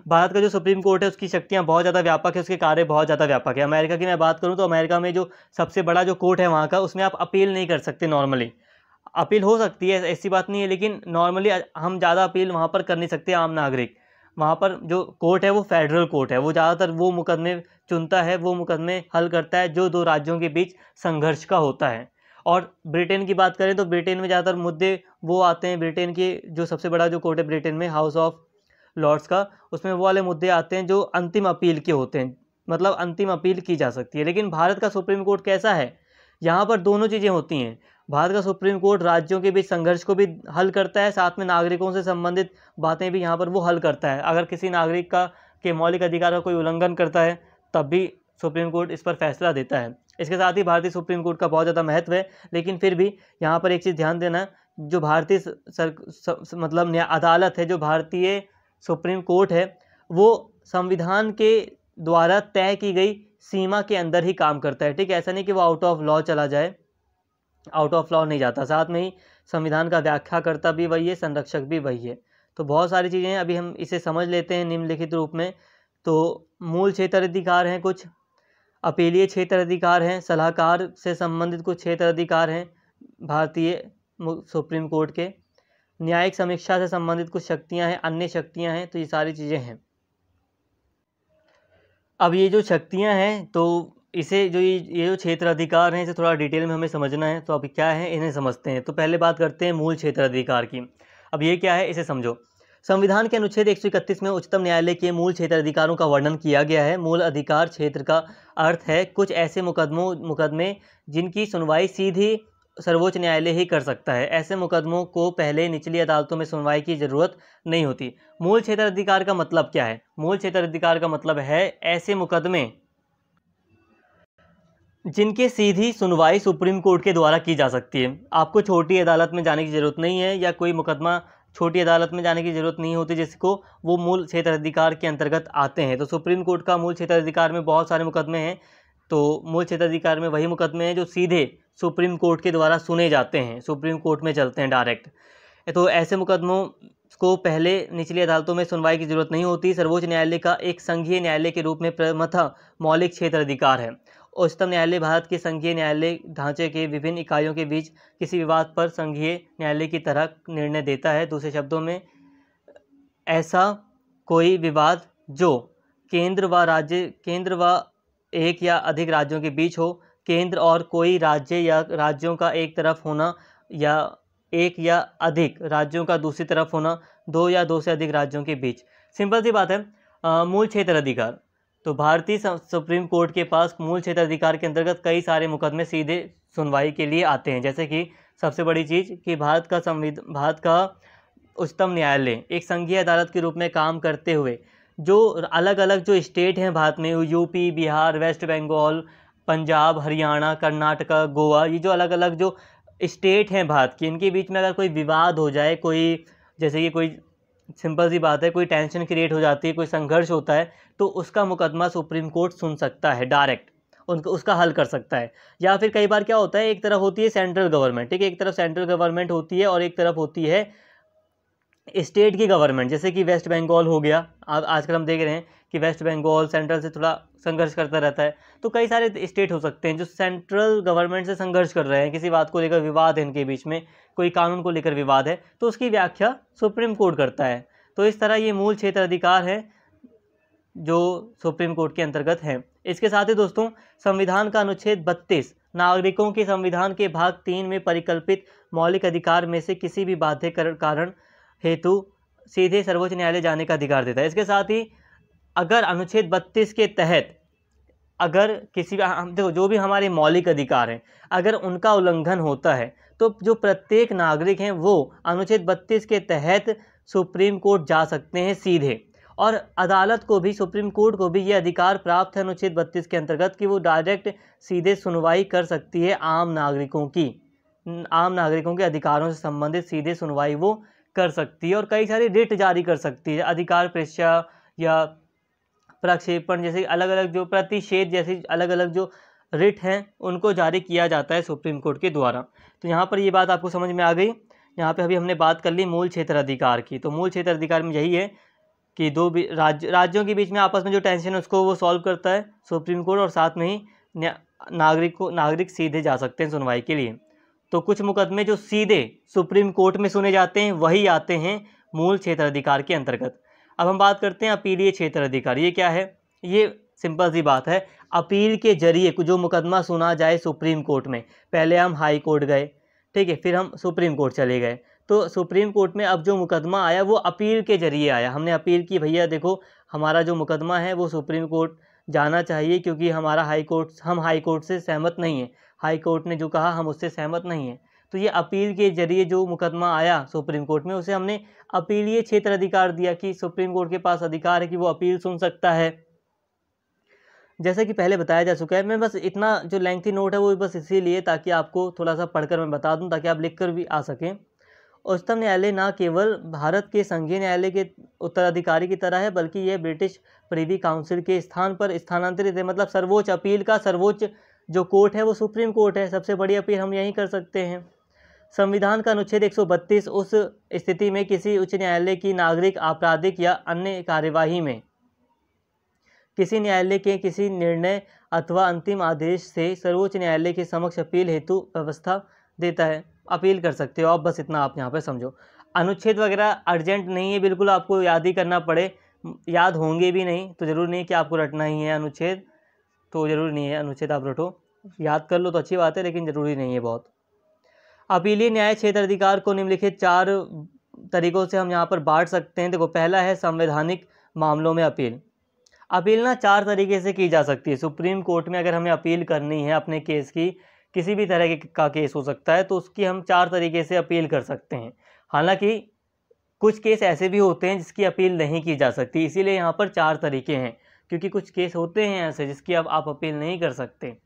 भारत का जो सुप्रीम कोर्ट है उसकी शक्तियाँ बहुत ज़्यादा व्यापक है उसके कार्य बहुत ज़्यादा व्यापक है अमेरिका की मैं बात करूँ तो अमेरिका में जो सबसे बड़ा जो कोर्ट है वहाँ का उसमें आप अपील नहीं कर सकते नॉर्मली अपील हो सकती है ऐसी बात नहीं है लेकिन नॉर्मली हम ज़्यादा अपील वहाँ पर कर नहीं सकते आम नागरिक वहाँ पर जो कोर्ट है वो फेडरल कोर्ट है वो ज़्यादातर वो मुकदमे चुनता है वो मुकदमे हल करता है जो दो राज्यों के बीच संघर्ष का होता है और ब्रिटेन की बात करें तो ब्रिटेन में ज़्यादातर मुद्दे वो आते हैं ब्रिटेन के जो सबसे बड़ा जो कोर्ट है ब्रिटेन में हाउस ऑफ लॉर्ड्स का उसमें वो वाले मुद्दे आते हैं जो अंतिम अपील के होते हैं मतलब अंतिम अपील की जा सकती है लेकिन भारत का सुप्रीम कोर्ट कैसा है यहाँ पर दोनों चीज़ें होती हैं भारत का सुप्रीम कोर्ट राज्यों के बीच संघर्ष को भी हल करता है साथ में नागरिकों से संबंधित बातें भी यहाँ पर वो हल करता है अगर किसी नागरिक का के मौलिक अधिकार का कोई उल्लंघन करता है तब भी सुप्रीम कोर्ट इस पर फैसला देता है इसके साथ ही भारतीय सुप्रीम कोर्ट का बहुत ज़्यादा महत्व है लेकिन फिर भी यहाँ पर एक चीज़ ध्यान देना जो भारतीय मतलब अदालत है जो भारतीय सुप्रीम कोर्ट है वो संविधान के द्वारा तय की गई सीमा के अंदर ही काम करता है ठीक है ऐसा नहीं कि वो आउट ऑफ लॉ चला जाए आउट ऑफ लॉ नहीं जाता साथ में ही संविधान का व्याख्या करता भी वही है संरक्षक भी वही है तो बहुत सारी चीज़ें हैं अभी हम इसे समझ लेते हैं निम्नलिखित रूप में तो मूल क्षेत्र अधिकार हैं कुछ अपीलीय क्षेत्र अधिकार हैं सलाहकार से संबंधित कुछ क्षेत्र अधिकार हैं भारतीय सुप्रीम कोर्ट के न्यायिक समीक्षा से संबंधित कुछ शक्तियां हैं अन्य शक्तियां हैं तो ये सारी चीज़ें हैं अब ये जो शक्तियां हैं तो इसे जो ये ये जो क्षेत्र अधिकार हैं इसे थोड़ा डिटेल में हमें समझना है तो अब क्या है इन्हें समझते हैं तो पहले बात करते हैं मूल क्षेत्र अधिकार की अब ये क्या है इसे समझो संविधान के अनुच्छेद एक में उच्चतम न्यायालय के मूल क्षेत्र अधिकारों का वर्णन किया गया है मूल अधिकार क्षेत्र का अर्थ है कुछ ऐसे मुकदमों मुकदमे जिनकी सुनवाई सीधी सर्वोच्च न्यायालय ही कर सकता है ऐसे मुकदमों को पहले निचली अदालतों में सुनवाई की ज़रूरत नहीं होती मूल क्षेत्र अधिकार का मतलब क्या है मूल क्षेत्र अधिकार का मतलब है ऐसे मुकदमे जिनके सीधी सुनवाई सुप्रीम कोर्ट के द्वारा की जा सकती है आपको छोटी अदालत में जाने की ज़रूरत नहीं है या कोई मुकदमा छोटी अदालत में जाने की ज़रूरत नहीं होती जिसको वो मूल क्षेत्र अधिकार के अंतर्गत आते हैं तो सुप्रीम कोर्ट का मूल क्षेत्राधिकार में बहुत सारे मुकदमे हैं तो मूल क्षेत्राधिकार में वही मुकदमे हैं जो सीधे सुप्रीम कोर्ट के द्वारा सुने जाते हैं सुप्रीम कोर्ट में चलते हैं डायरेक्ट तो ऐसे मुकदमों को पहले निचली अदालतों में सुनवाई की जरूरत नहीं होती सर्वोच्च न्यायालय का एक संघीय न्यायालय के रूप में प्रमथा मौलिक क्षेत्र अधिकार है उच्चतम न्यायालय भारत के संघीय न्यायालय ढांचे के विभिन्न इकाइयों के बीच किसी विवाद पर संघीय न्यायालय की तरह निर्णय देता है दूसरे शब्दों में ऐसा कोई विवाद जो केंद्र व राज्य केंद्र व एक या अधिक राज्यों के बीच हो केंद्र और कोई राज्य या राज्यों का एक तरफ होना या एक या अधिक राज्यों का दूसरी तरफ होना दो या दो से अधिक राज्यों के बीच सिंपल सी बात है मूल क्षेत्र अधिकार तो भारतीय सुप्रीम कोर्ट के पास मूल क्षेत्र अधिकार के अंतर्गत कई सारे मुकदमे सीधे सुनवाई के लिए आते हैं जैसे कि सबसे बड़ी चीज़ कि भारत का संविधान भारत का उच्चतम न्यायालय एक संघीय अदालत के रूप में काम करते हुए जो अलग अलग जो स्टेट हैं भारत में यूपी बिहार वेस्ट बंगाल पंजाब हरियाणा कर्नाटका गोवा ये जो अलग अलग जो स्टेट हैं भारत की इनके बीच में अगर कोई विवाद हो जाए कोई जैसे कि कोई सिंपल सी बात है कोई टेंशन क्रिएट हो जाती है कोई संघर्ष होता है तो उसका मुकदमा सुप्रीम कोर्ट सुन सकता है डायरेक्ट उनका उसका हल कर सकता है या फिर कई बार क्या होता है एक तरफ होती है सेंट्रल गवर्नमेंट ठीक है एक तरफ सेंट्रल गवर्नमेंट होती है और एक तरफ होती है स्टेट की गवर्नमेंट जैसे कि वेस्ट बंगाल हो गया अब आजकल हम देख रहे हैं कि वेस्ट बंगाल सेंट्रल से थोड़ा संघर्ष करता रहता है तो कई सारे स्टेट हो सकते हैं जो सेंट्रल गवर्नमेंट से संघर्ष कर रहे हैं किसी बात को लेकर विवाद है इनके बीच में कोई कानून को लेकर विवाद है तो उसकी व्याख्या सुप्रीम कोर्ट करता है तो इस तरह ये मूल क्षेत्र अधिकार है जो सुप्रीम कोर्ट के अंतर्गत हैं इसके साथ ही दोस्तों संविधान का अनुच्छेद बत्तीस नागरिकों के संविधान के भाग तीन में परिकल्पित मौलिक अधिकार में से किसी भी बाध्य कारण हेतु सीधे सर्वोच्च न्यायालय जाने का अधिकार देता है इसके साथ ही अगर अनुच्छेद बत्तीस के तहत अगर किसी हम देखो जो भी हमारे मौलिक अधिकार हैं अगर उनका उल्लंघन होता है तो जो प्रत्येक नागरिक हैं वो अनुच्छेद बत्तीस के तहत सुप्रीम कोर्ट जा सकते हैं सीधे और अदालत को भी सुप्रीम कोर्ट को भी ये अधिकार प्राप्त है अनुच्छेद बत्तीस के अंतर्गत कि वो डायरेक्ट सीधे सुनवाई कर सकती है आम नागरिकों की आम नागरिकों के अधिकारों से संबंधित सीधे सुनवाई वो कर सकती है और कई सारे रिट जारी कर सकती है अधिकार परीक्षा या प्रक्षेपण जैसे अलग अलग जो प्रतिषेध जैसे अलग अलग जो रिट हैं उनको जारी किया जाता है सुप्रीम कोर्ट के द्वारा तो यहाँ पर ये बात आपको समझ में आ गई यहाँ पे अभी हमने बात कर ली मूल क्षेत्र अधिकार की तो मूल क्षेत्र अधिकार में यही है कि दो राज्य राज्यों के बीच में आपस में जो टेंशन है उसको वो सॉल्व करता है सुप्रीम कोर्ट और साथ में ही नागरिक को नागरिक सीधे जा सकते हैं सुनवाई के लिए तो कुछ मुकदमे जो सीधे सुप्रीम कोर्ट में सुने जाते हैं वही आते हैं मूल क्षेत्र अधिकार के अंतर्गत अब हम बात करते हैं अपीलीय क्षेत्र अधिकार ये क्या है ये सिंपल सी बात है अपील के जरिए जो मुकदमा सुना जाए सुप्रीम कोर्ट में पहले हम हाई कोर्ट गए ठीक है फिर हम सुप्रीम कोर्ट चले गए तो सुप्रीम कोर्ट में अब जो मुकदमा आया वो अपील के जरिए आया हमने अपील की भैया देखो हमारा जो मुकदमा है वो सुप्रीम कोर्ट जाना चाहिए क्योंकि हमारा हाई कोर्ट हम हाई कोर्ट से सहमत नहीं है हाई कोर्ट ने जो कहा हम उससे सहमत नहीं हैं तो ये अपील के जरिए जो मुकदमा आया सुप्रीम कोर्ट में उसे हमने अपीलीय क्षेत्र अधिकार दिया कि सुप्रीम कोर्ट के पास अधिकार है कि वो अपील सुन सकता है जैसा कि पहले बताया जा चुका है मैं बस इतना जो लेंथी नोट है वो बस इसीलिए ताकि आपको थोड़ा सा पढ़कर मैं बता दूं ताकि आप लिख कर भी आ सकें उच्चतम न्यायालय ना केवल भारत के संघीय न्यायालय के उत्तराधिकारी की तरह है बल्कि यह ब्रिटिश प्रीवी काउंसिल के स्थान पर स्थानांतरित है मतलब सर्वोच्च अपील का सर्वोच्च जो कोर्ट है वो सुप्रीम कोर्ट है सबसे बड़ी अपील हम यहीं कर सकते हैं संविधान का अनुच्छेद 132 उस स्थिति में किसी उच्च न्यायालय की नागरिक आपराधिक या अन्य कार्यवाही में किसी न्यायालय के किसी निर्णय अथवा अंतिम आदेश से सर्वोच्च न्यायालय के समक्ष अपील हेतु व्यवस्था देता है अपील कर सकते हो आप बस इतना आप यहाँ पर समझो अनुच्छेद वगैरह अर्जेंट नहीं है बिल्कुल आपको याद ही करना पड़े याद होंगे भी नहीं तो ज़रूर नहीं कि आपको रटना ही है अनुच्छेद तो ज़रूरी नहीं है अनुच्छेद आप रटो याद कर लो तो अच्छी बात है लेकिन ज़रूरी नहीं है बहुत अपीलीय न्याय क्षेत्र अधिकार को निम्नलिखित चार तरीक़ों से हम यहाँ पर बांट सकते हैं देखो पहला है संवैधानिक मामलों में अपील अपील ना चार तरीके से की जा सकती है सुप्रीम कोर्ट में अगर हमें अपील करनी है अपने केस की किसी भी तरह के का केस हो सकता है तो उसकी हम चार तरीके से अपील कर सकते हैं हालांकि कुछ केस ऐसे भी होते हैं जिसकी अपील नहीं की जा सकती इसीलिए यहाँ पर चार तरीके हैं क्योंकि कुछ केस होते हैं ऐसे जिसकी अब आप अपील नहीं कर सकते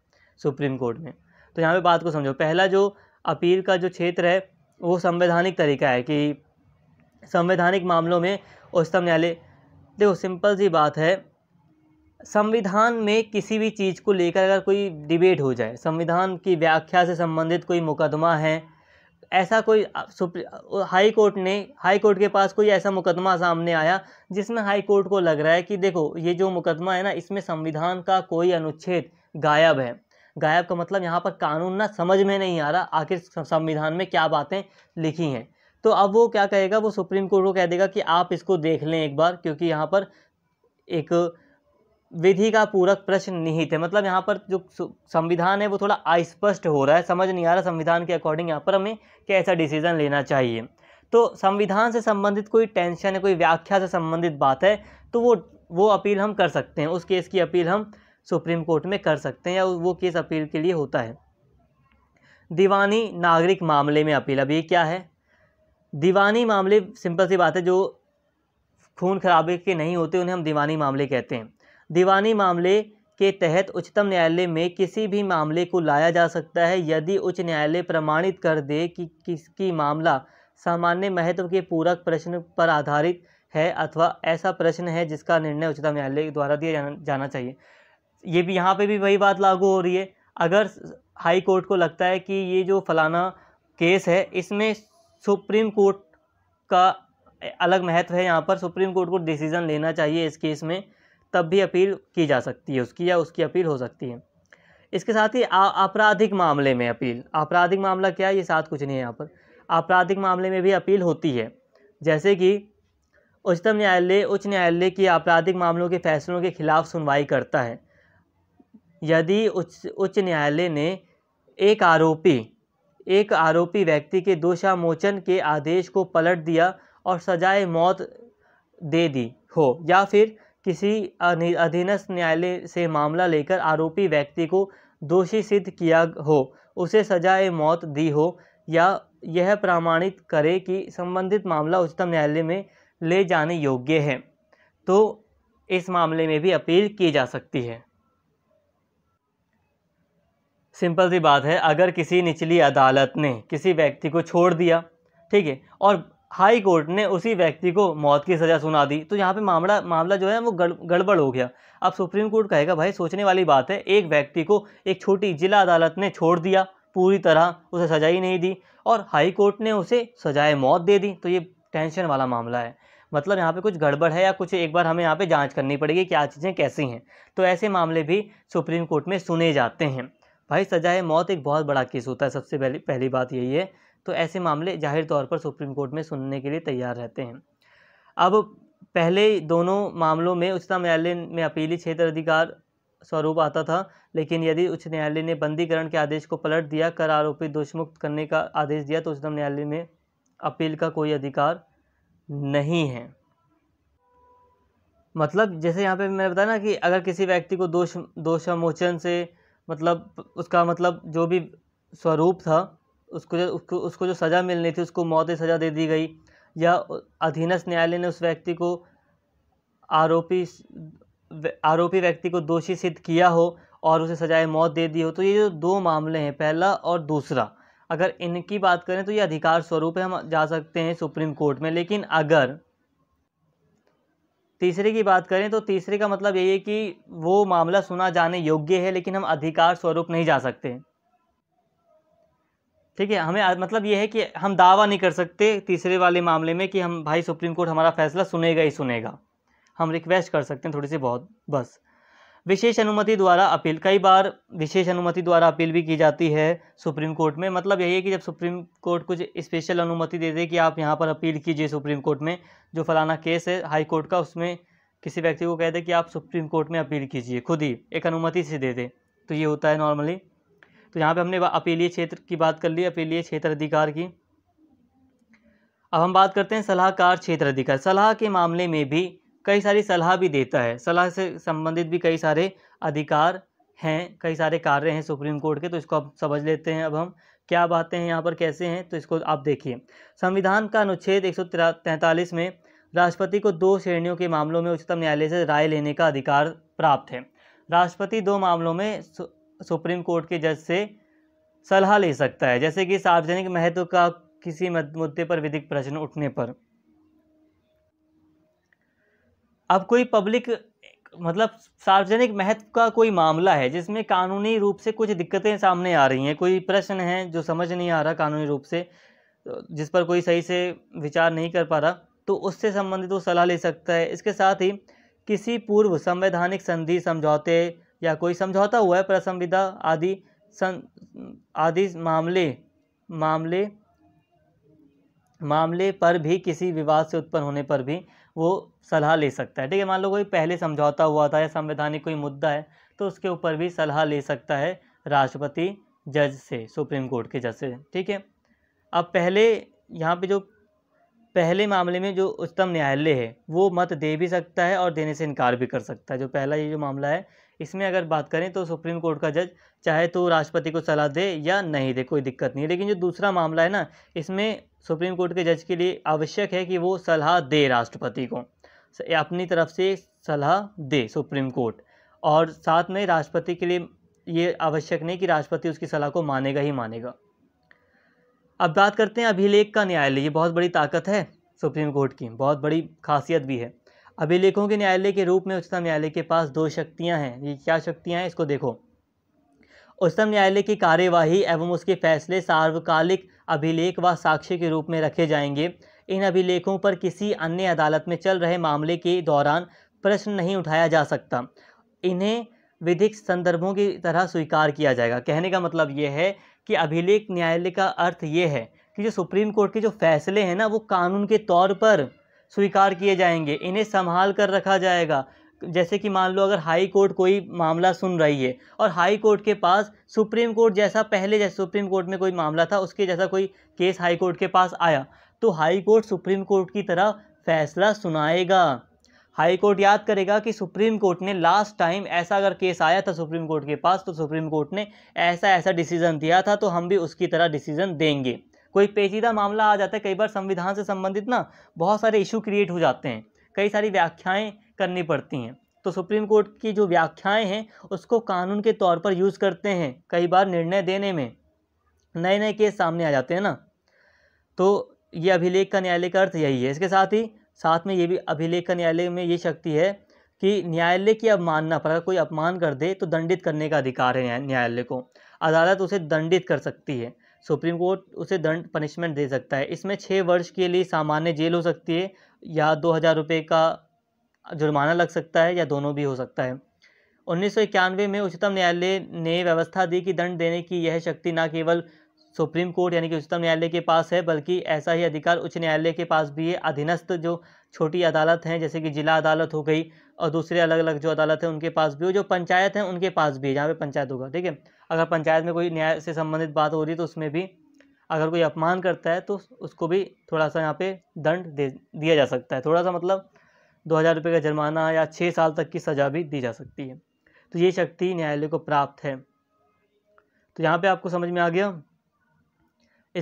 सुप्रीम कोर्ट में तो यहाँ पे बात को समझो पहला जो अपील का जो क्षेत्र है वो संवैधानिक तरीका है कि संवैधानिक मामलों में उच्चतम न्यायालय देखो सिंपल सी बात है संविधान में किसी भी चीज़ को लेकर अगर कोई डिबेट हो जाए संविधान की व्याख्या से संबंधित कोई मुकदमा है ऐसा कोई हाई कोर्ट ने हाई कोर्ट के पास कोई ऐसा मुकदमा सामने आया जिसमें हाई कोर्ट को लग रहा है कि देखो ये जो मुकदमा है ना इसमें संविधान का कोई अनुच्छेद गायब है गायब का मतलब यहाँ पर कानून ना समझ में नहीं आ रहा आखिर संविधान में क्या बातें लिखी हैं तो अब वो क्या कहेगा वो सुप्रीम कोर्ट को कह देगा कि आप इसको देख लें एक बार क्योंकि यहाँ पर एक विधि का पूरक प्रश्न निहित है मतलब यहाँ पर जो संविधान है वो थोड़ा अस्पष्ट हो रहा है समझ नहीं आ रहा संविधान के अकॉर्डिंग यहाँ पर हमें कैसा डिसीजन लेना चाहिए तो संविधान से संबंधित कोई टेंशन है कोई व्याख्या से संबंधित बात है तो वो वो अपील हम कर सकते हैं उस केस की अपील हम सुप्रीम कोर्ट में कर सकते हैं या वो केस अपील के लिए होता है दीवानी नागरिक मामले में अपील अब ये क्या है दीवानी मामले सिंपल सी बात है जो खून खराबे के नहीं होते उन्हें हम दीवानी मामले कहते हैं दीवानी मामले के तहत उच्चतम न्यायालय में किसी भी मामले को लाया जा सकता है यदि उच्च न्यायालय प्रमाणित कर दे कि किसकी मामला सामान्य महत्व के पूरक प्रश्न पर आधारित है अथवा ऐसा प्रश्न है जिसका निर्णय उच्चतम न्यायालय द्वारा दिया जाना, जाना चाहिए ये भी यहाँ पे भी वही बात लागू हो रही है अगर हाई कोर्ट को लगता है कि ये जो फलाना केस है इसमें सुप्रीम कोर्ट का अलग महत्व है यहाँ पर सुप्रीम कोर्ट को डिसीज़न लेना चाहिए इस केस में तब भी अपील की जा सकती है उसकी या उसकी अपील हो सकती है इसके साथ ही आपराधिक मामले में अपील आपराधिक मामला क्या है ये साथ कुछ नहीं है यहाँ पर आपराधिक मामले में भी अपील होती है जैसे कि उच्चतम न्यायालय उच्च न्यायालय की आपराधिक मामलों के फैसलों के खिलाफ सुनवाई करता है यदि उच्च उच्च न्यायालय ने एक आरोपी एक आरोपी व्यक्ति के दोषामोचन के आदेश को पलट दिया और सजाए मौत दे दी हो या फिर किसी अधीनस्थ न्यायालय से मामला लेकर आरोपी व्यक्ति को दोषी सिद्ध किया हो उसे सजाए मौत दी हो या यह प्रमाणित करे कि संबंधित मामला उच्चतम न्यायालय में ले जाने योग्य है तो इस मामले में भी अपील की जा सकती है सिंपल सी बात है अगर किसी निचली अदालत ने किसी व्यक्ति को छोड़ दिया ठीक है और हाई कोर्ट ने उसी व्यक्ति को मौत की सज़ा सुना दी तो यहाँ पे मामला मामला जो है वो गड़बड़ हो गया अब सुप्रीम कोर्ट कहेगा भाई सोचने वाली बात है एक व्यक्ति को एक छोटी जिला अदालत ने छोड़ दिया पूरी तरह उसे सजा ही नहीं दी और हाई कोर्ट ने उसे सजाए मौत दे दी तो ये टेंशन वाला मामला है मतलब यहाँ पे कुछ गड़बड़ है या कुछ एक बार हमें यहाँ पे जांच करनी पड़ेगी क्या चीज़ें कैसी हैं तो ऐसे मामले भी सुप्रीम कोर्ट में सुने जाते हैं भाई सजाए मौत एक बहुत बड़ा केस होता है सबसे पहली पहली बात यही है तो ऐसे मामले जाहिर तौर पर सुप्रीम कोर्ट में सुनने के लिए तैयार रहते हैं अब पहले दोनों मामलों में उच्चतम न्यायालय में अपीली क्षेत्र अधिकार स्वरूप आता था लेकिन यदि उच्च न्यायालय ने बंदीकरण के आदेश को पलट दिया कर आरोपी दोषमुक्त करने का आदेश दिया तो उच्चतम न्यायालय में अपील का कोई अधिकार नहीं है मतलब जैसे यहाँ पे मैंने बताया ना कि अगर किसी व्यक्ति को दोष दोषामोचन से मतलब उसका मतलब जो भी स्वरूप था उसको जो उसको उसको जो सज़ा मिलनी थी उसको मौत सज़ा दे दी गई या अधीनस्थ न्यायालय ने उस व्यक्ति को आरोपी आरोपी व्यक्ति को दोषी सिद्ध किया हो और उसे सजाए मौत दे दी हो तो ये जो दो मामले हैं पहला और दूसरा अगर इनकी बात करें तो ये अधिकार स्वरूप है हम जा सकते हैं सुप्रीम कोर्ट में लेकिन अगर तीसरे की बात करें तो तीसरे का मतलब यही है कि वो मामला सुना जाने योग्य है लेकिन हम अधिकार स्वरूप नहीं जा सकते हैं ठीक है हमें मतलब ये है कि हम दावा नहीं कर सकते तीसरे वाले मामले में कि हम भाई सुप्रीम कोर्ट हमारा फैसला सुनेगा ही सुनेगा हम रिक्वेस्ट कर सकते हैं थोड़ी सी बहुत बस विशेष अनुमति द्वारा अपील कई बार विशेष अनुमति द्वारा अपील भी की जाती है सुप्रीम कोर्ट में मतलब यही है कि जब सुप्रीम कोर्ट कुछ स्पेशल अनुमति दे दे कि आप यहाँ पर अपील कीजिए सुप्रीम कोर्ट में जो फलाना केस है हाई कोर्ट का उसमें किसी व्यक्ति को कह दे कि आप सुप्रीम कोर्ट में अपील कीजिए खुद ही एक अनुमति से दे दे तो ये होता है नॉर्मली तो यहाँ पे हमने अपीलीय क्षेत्र की बात कर ली अपीलीय क्षेत्र अधिकार की अब हम बात करते हैं सलाहकार क्षेत्र अधिकार सलाह के मामले में भी कई सारी सलाह भी देता है सलाह से संबंधित भी कई सारे अधिकार हैं कई सारे कार्य हैं सुप्रीम कोर्ट के तो इसको आप समझ लेते हैं अब हम क्या बातें हैं यहाँ पर कैसे हैं तो इसको आप देखिए संविधान का अनुच्छेद एक में राष्ट्रपति को दो श्रेणियों के मामलों में उच्चतम न्यायालय से राय लेने का अधिकार प्राप्त है राष्ट्रपति दो मामलों में सुप्रीम कोर्ट के जज से सलाह ले सकता है जैसे कि सार्वजनिक महत्व का किसी मुद्दे पर विधिक प्रश्न उठने पर अब कोई पब्लिक मतलब सार्वजनिक महत्व का कोई मामला है जिसमें कानूनी रूप से कुछ दिक्कतें सामने आ रही हैं कोई प्रश्न है जो समझ नहीं आ रहा कानूनी रूप से जिस पर कोई सही से विचार नहीं कर पा रहा तो उससे संबंधित वो सलाह ले सकता है इसके साथ ही किसी पूर्व संवैधानिक संधि समझौते या कोई समझौता हुआ है प्रसंविदा आदि सं आदि मामले मामले मामले पर भी किसी विवाद से उत्पन्न होने पर भी वो सलाह ले सकता है ठीक है मान लो कोई पहले समझौता हुआ था या संवैधानिक कोई मुद्दा है तो उसके ऊपर भी सलाह ले सकता है राष्ट्रपति जज से सुप्रीम कोर्ट के जज से ठीक है अब पहले यहाँ पे जो पहले मामले में जो उच्चतम न्यायालय है वो मत दे भी सकता है और देने से इनकार भी कर सकता है जो पहला ये जो मामला है इसमें अगर बात करें तो सुप्रीम कोर्ट का जज चाहे तो राष्ट्रपति को सलाह दे या नहीं दे कोई दिक्कत नहीं है लेकिन जो दूसरा मामला है ना इसमें सुप्रीम कोर्ट के जज के लिए आवश्यक है कि वो सलाह दे राष्ट्रपति को अपनी तरफ से सलाह दे सुप्रीम कोर्ट और साथ में राष्ट्रपति के लिए ये आवश्यक नहीं कि राष्ट्रपति उसकी सलाह को मानेगा ही मानेगा अब बात करते हैं अभिलेख का न्यायालय ये बहुत बड़ी ताकत है सुप्रीम कोर्ट की बहुत बड़ी खासियत भी है अभिलेखों के न्यायालय के रूप में उच्चतम न्यायालय के पास दो शक्तियाँ हैं ये क्या शक्तियाँ हैं इसको देखो उच्चतम न्यायालय की कार्यवाही एवं उसके फैसले सार्वकालिक अभिलेख व साक्ष्य के रूप में रखे जाएंगे इन अभिलेखों पर किसी अन्य अदालत में चल रहे मामले के दौरान प्रश्न नहीं उठाया जा सकता इन्हें विधिक संदर्भों की तरह स्वीकार किया जाएगा कहने का मतलब ये है कि अभिलेख न्यायालय का अर्थ ये है कि जो सुप्रीम कोर्ट के जो फैसले हैं ना वो कानून के तौर पर स्वीकार किए जाएंगे इन्हें संभाल कर रखा जाएगा जैसे कि मान लो अगर हाई कोर्ट कोई मामला सुन रही है और हाई कोर्ट के पास सुप्रीम कोर्ट जैसा पहले जैसे सुप्रीम कोर्ट में कोई मामला था उसके जैसा कोई केस हाई कोर्ट के पास आया तो हाई कोर्ट सुप्रीम कोर्ट की तरह फैसला सुनाएगा हाई कोर्ट याद करेगा कि सुप्रीम कोर्ट ने लास्ट टाइम ऐसा अगर केस आया था सुप्रीम कोर्ट के पास तो सुप्रीम कोर्ट ने ऐसा ऐसा डिसीज़न दिया था तो हम भी उसकी तरह डिसीज़न देंगे कोई पेचीदा मामला आ जाता है कई बार संविधान से संबंधित ना बहुत सारे इशू क्रिएट हो जाते हैं कई सारी व्याख्याएँ करनी पड़ती हैं तो सुप्रीम कोर्ट की जो व्याख्याएं हैं उसको कानून के तौर पर यूज़ करते हैं कई बार निर्णय देने में नए नए केस सामने आ जाते हैं ना तो ये अभिलेख का न्यायालय का अर्थ यही है इसके साथ ही साथ में ये भी अभिलेख का न्यायालय में ये शक्ति है कि न्यायालय की अवमानना पर अगर कोई अपमान कर दे तो दंडित करने का अधिकार है न्यायालय को अदालत उसे दंडित कर सकती है सुप्रीम कोर्ट उसे दंड पनिशमेंट दे सकता है इसमें छः वर्ष के लिए सामान्य जेल हो सकती है या दो हज़ार रुपये का जुर्माना लग सकता है या दोनों भी हो सकता है उन्नीस में उच्चतम न्यायालय ने व्यवस्था दी कि दंड देने की यह शक्ति न केवल सुप्रीम कोर्ट यानी कि उच्चतम न्यायालय के पास है बल्कि ऐसा ही अधिकार उच्च न्यायालय के पास भी है अधीनस्थ जो छोटी अदालत हैं जैसे कि जिला अदालत हो गई और दूसरे अलग अलग जो अदालत हैं उनके पास भी हो जो पंचायत हैं उनके पास भी है जहाँ पे पंचायत होगा ठीक है अगर पंचायत में कोई न्याय से संबंधित बात हो रही है तो उसमें भी अगर कोई अपमान करता है तो उसको भी थोड़ा सा यहाँ पे दंड दे दिया जा सकता है थोड़ा सा मतलब दो हज़ार रुपये का जुर्माना या छः साल तक की सज़ा भी दी जा सकती है तो ये शक्ति न्यायालय को प्राप्त है तो यहाँ पे आपको समझ में आ गया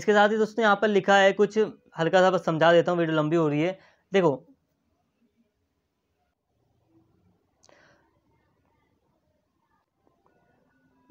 इसके साथ ही दोस्तों यहाँ पर लिखा है कुछ हल्का सा बस समझा देता हूँ वीडियो लंबी हो रही है देखो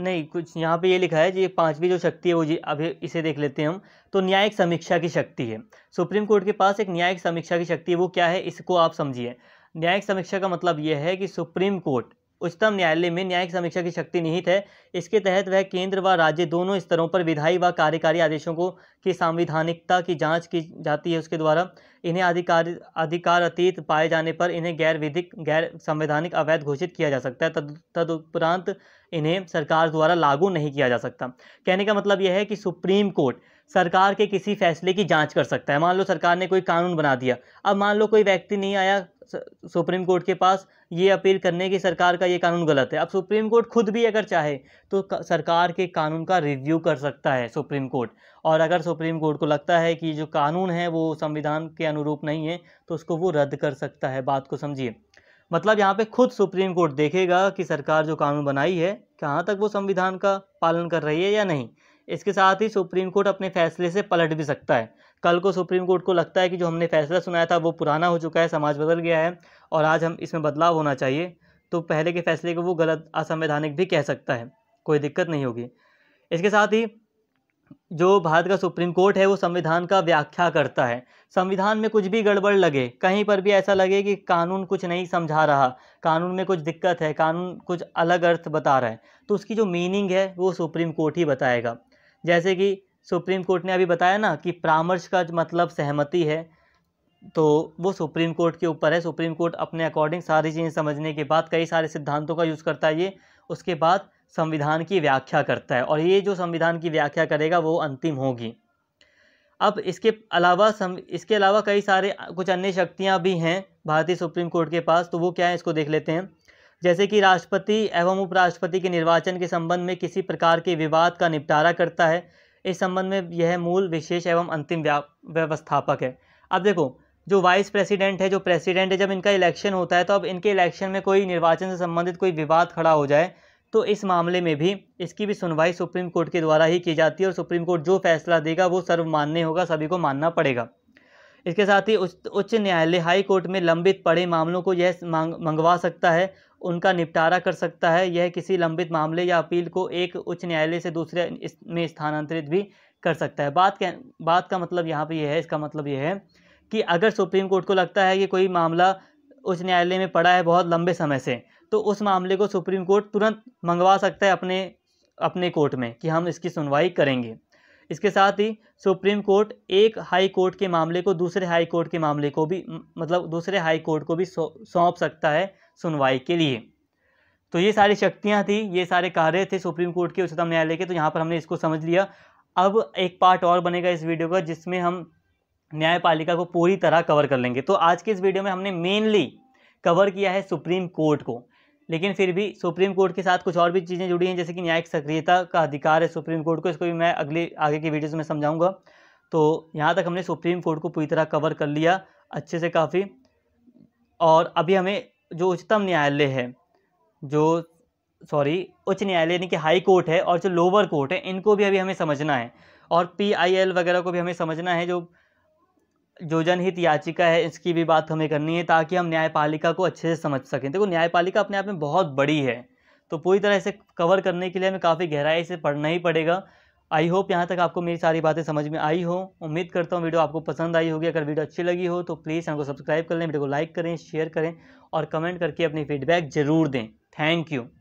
नहीं कुछ यहाँ पे ये लिखा है जी पांचवी जो शक्ति है वो जी अभी इसे देख लेते हैं हम तो न्यायिक समीक्षा की शक्ति है सुप्रीम कोर्ट के पास एक न्यायिक समीक्षा की शक्ति है वो क्या है इसको आप समझिए न्यायिक समीक्षा का मतलब ये है कि सुप्रीम कोर्ट उच्चतम न्यायालय में न्यायिक समीक्षा की शक्ति निहित है इसके तहत वह केंद्र व राज्य दोनों स्तरों पर विधायी व कार्यकारी आदेशों को की संविधानिकता की जांच की जाती है उसके द्वारा इन्हें अधिकार अधिकार अतीत पाए जाने पर इन्हें गैर विधिक गैर संवैधानिक अवैध घोषित किया जा सकता है तद तदुपरांत इन्हें सरकार द्वारा लागू नहीं किया जा सकता कहने का मतलब यह है कि सुप्रीम कोर्ट सरकार के किसी फैसले की जांच कर सकता है मान लो सरकार ने कोई कानून बना दिया अब मान लो कोई व्यक्ति नहीं आया सुप्रीम कोर्ट के पास ये अपील करने की सरकार का ये कानून गलत है अब सुप्रीम कोर्ट खुद भी अगर चाहे तो सरकार के कानून का रिव्यू कर सकता है सुप्रीम कोर्ट और अगर सुप्रीम कोर्ट को लगता है कि जो कानून है वो संविधान के अनुरूप नहीं है तो उसको वो रद्द कर सकता है बात को समझिए मतलब यहाँ पे खुद सुप्रीम कोर्ट देखेगा कि सरकार जो कानून बनाई है कहाँ तक वो संविधान का पालन कर रही है या नहीं इसके साथ ही सुप्रीम कोर्ट अपने फैसले से पलट भी सकता है कल को सुप्रीम कोर्ट को लगता है कि जो हमने फैसला सुनाया था वो पुराना हो चुका है समाज बदल गया है और आज हम इसमें बदलाव होना चाहिए तो पहले के फैसले को वो गलत असंवैधानिक भी कह सकता है कोई दिक्कत नहीं होगी इसके साथ ही जो भारत का सुप्रीम कोर्ट है वो संविधान का व्याख्या करता है संविधान में कुछ भी गड़बड़ लगे कहीं पर भी ऐसा लगे कि कानून कुछ नहीं समझा रहा कानून में कुछ दिक्कत है कानून कुछ अलग अर्थ बता रहा है तो उसकी जो मीनिंग है वो सुप्रीम कोर्ट ही बताएगा जैसे कि सुप्रीम कोर्ट ने अभी बताया ना कि परामर्श का मतलब सहमति है तो वो सुप्रीम कोर्ट के ऊपर है सुप्रीम कोर्ट अपने अकॉर्डिंग सारी चीज़ें समझने के बाद कई सारे सिद्धांतों का यूज़ करता है ये उसके बाद संविधान की व्याख्या करता है और ये जो संविधान की व्याख्या करेगा वो अंतिम होगी अब इसके अलावा सम इसके अलावा कई सारे कुछ अन्य शक्तियाँ भी हैं भारतीय सुप्रीम कोर्ट के पास तो वो क्या है इसको देख लेते हैं जैसे कि राष्ट्रपति एवं उपराष्ट्रपति के निर्वाचन के संबंध में किसी प्रकार के विवाद का निपटारा करता है इस संबंध में यह मूल विशेष एवं अंतिम व्यवस्थापक है अब देखो जो वाइस प्रेसिडेंट है जो प्रेसिडेंट है जब इनका इलेक्शन होता है तो अब इनके इलेक्शन में कोई निर्वाचन से संबंधित कोई विवाद खड़ा हो जाए तो इस मामले में भी इसकी भी सुनवाई सुप्रीम कोर्ट के द्वारा ही की जाती है और सुप्रीम कोर्ट जो फैसला देगा वो सर्वमान्य होगा सभी को मानना पड़ेगा इसके साथ ही उच्च न्यायालय हाई कोर्ट में लंबित पड़े मामलों को यह मांग मंगवा सकता है उनका निपटारा कर सकता है यह किसी लंबित मामले या अपील को एक उच्च न्यायालय से दूसरे में स्थानांतरित भी कर सकता है बात क्या बात का मतलब यहाँ पर यह है इसका मतलब यह है कि अगर सुप्रीम कोर्ट को लगता है कि कोई मामला उच्च न्यायालय में पड़ा है बहुत लंबे समय से तो उस मामले को सुप्रीम कोर्ट तुरंत मंगवा सकता है अपने अपने कोर्ट में कि हम इसकी सुनवाई करेंगे इसके साथ ही सुप्रीम कोर्ट एक हाई कोर्ट के मामले को दूसरे हाई कोर्ट के मामले को भी मतलब दूसरे हाई कोर्ट को भी सौंप सकता है सुनवाई के लिए तो ये सारी शक्तियाँ थी ये सारे कार्य थे सुप्रीम कोर्ट के उच्चतम न्यायालय के तो यहाँ पर हमने इसको समझ लिया अब एक पार्ट और बनेगा इस वीडियो का जिसमें हम न्यायपालिका को पूरी तरह कवर कर लेंगे तो आज के इस वीडियो में हमने मेनली कवर किया है सुप्रीम कोर्ट को लेकिन फिर भी सुप्रीम कोर्ट के साथ कुछ और भी चीज़ें जुड़ी हैं जैसे कि न्यायिक सक्रियता का अधिकार है सुप्रीम कोर्ट को इसको भी मैं अगले आगे की वीडियोज़ में समझाऊँगा तो यहाँ तक हमने सुप्रीम कोर्ट को पूरी तरह कवर कर लिया अच्छे से काफ़ी और अभी हमें जो उच्चतम न्यायालय है जो सॉरी उच्च न्यायालय यानी कि हाई कोर्ट है और जो लोअर कोर्ट है इनको भी अभी हमें समझना है और पी आई एल वगैरह को भी हमें समझना है जो जो जनहित याचिका है इसकी भी बात हमें करनी है ताकि हम न्यायपालिका को अच्छे से समझ सकें देखो न्यायपालिका अपने आप में बहुत बड़ी है तो पूरी तरह से कवर करने के लिए हमें काफ़ी गहराई से पढ़ना ही पड़ेगा आई होप यहाँ तक आपको मेरी सारी बातें समझ में आई हो उम्मीद करता हूँ वीडियो आपको पसंद आई होगी अगर वीडियो अच्छी लगी हो तो प्लीज़ हमको सब्सक्राइब कर लें वीडियो को लाइक करें शेयर करें और कमेंट करके अपनी फीडबैक ज़रूर दें थैंक यू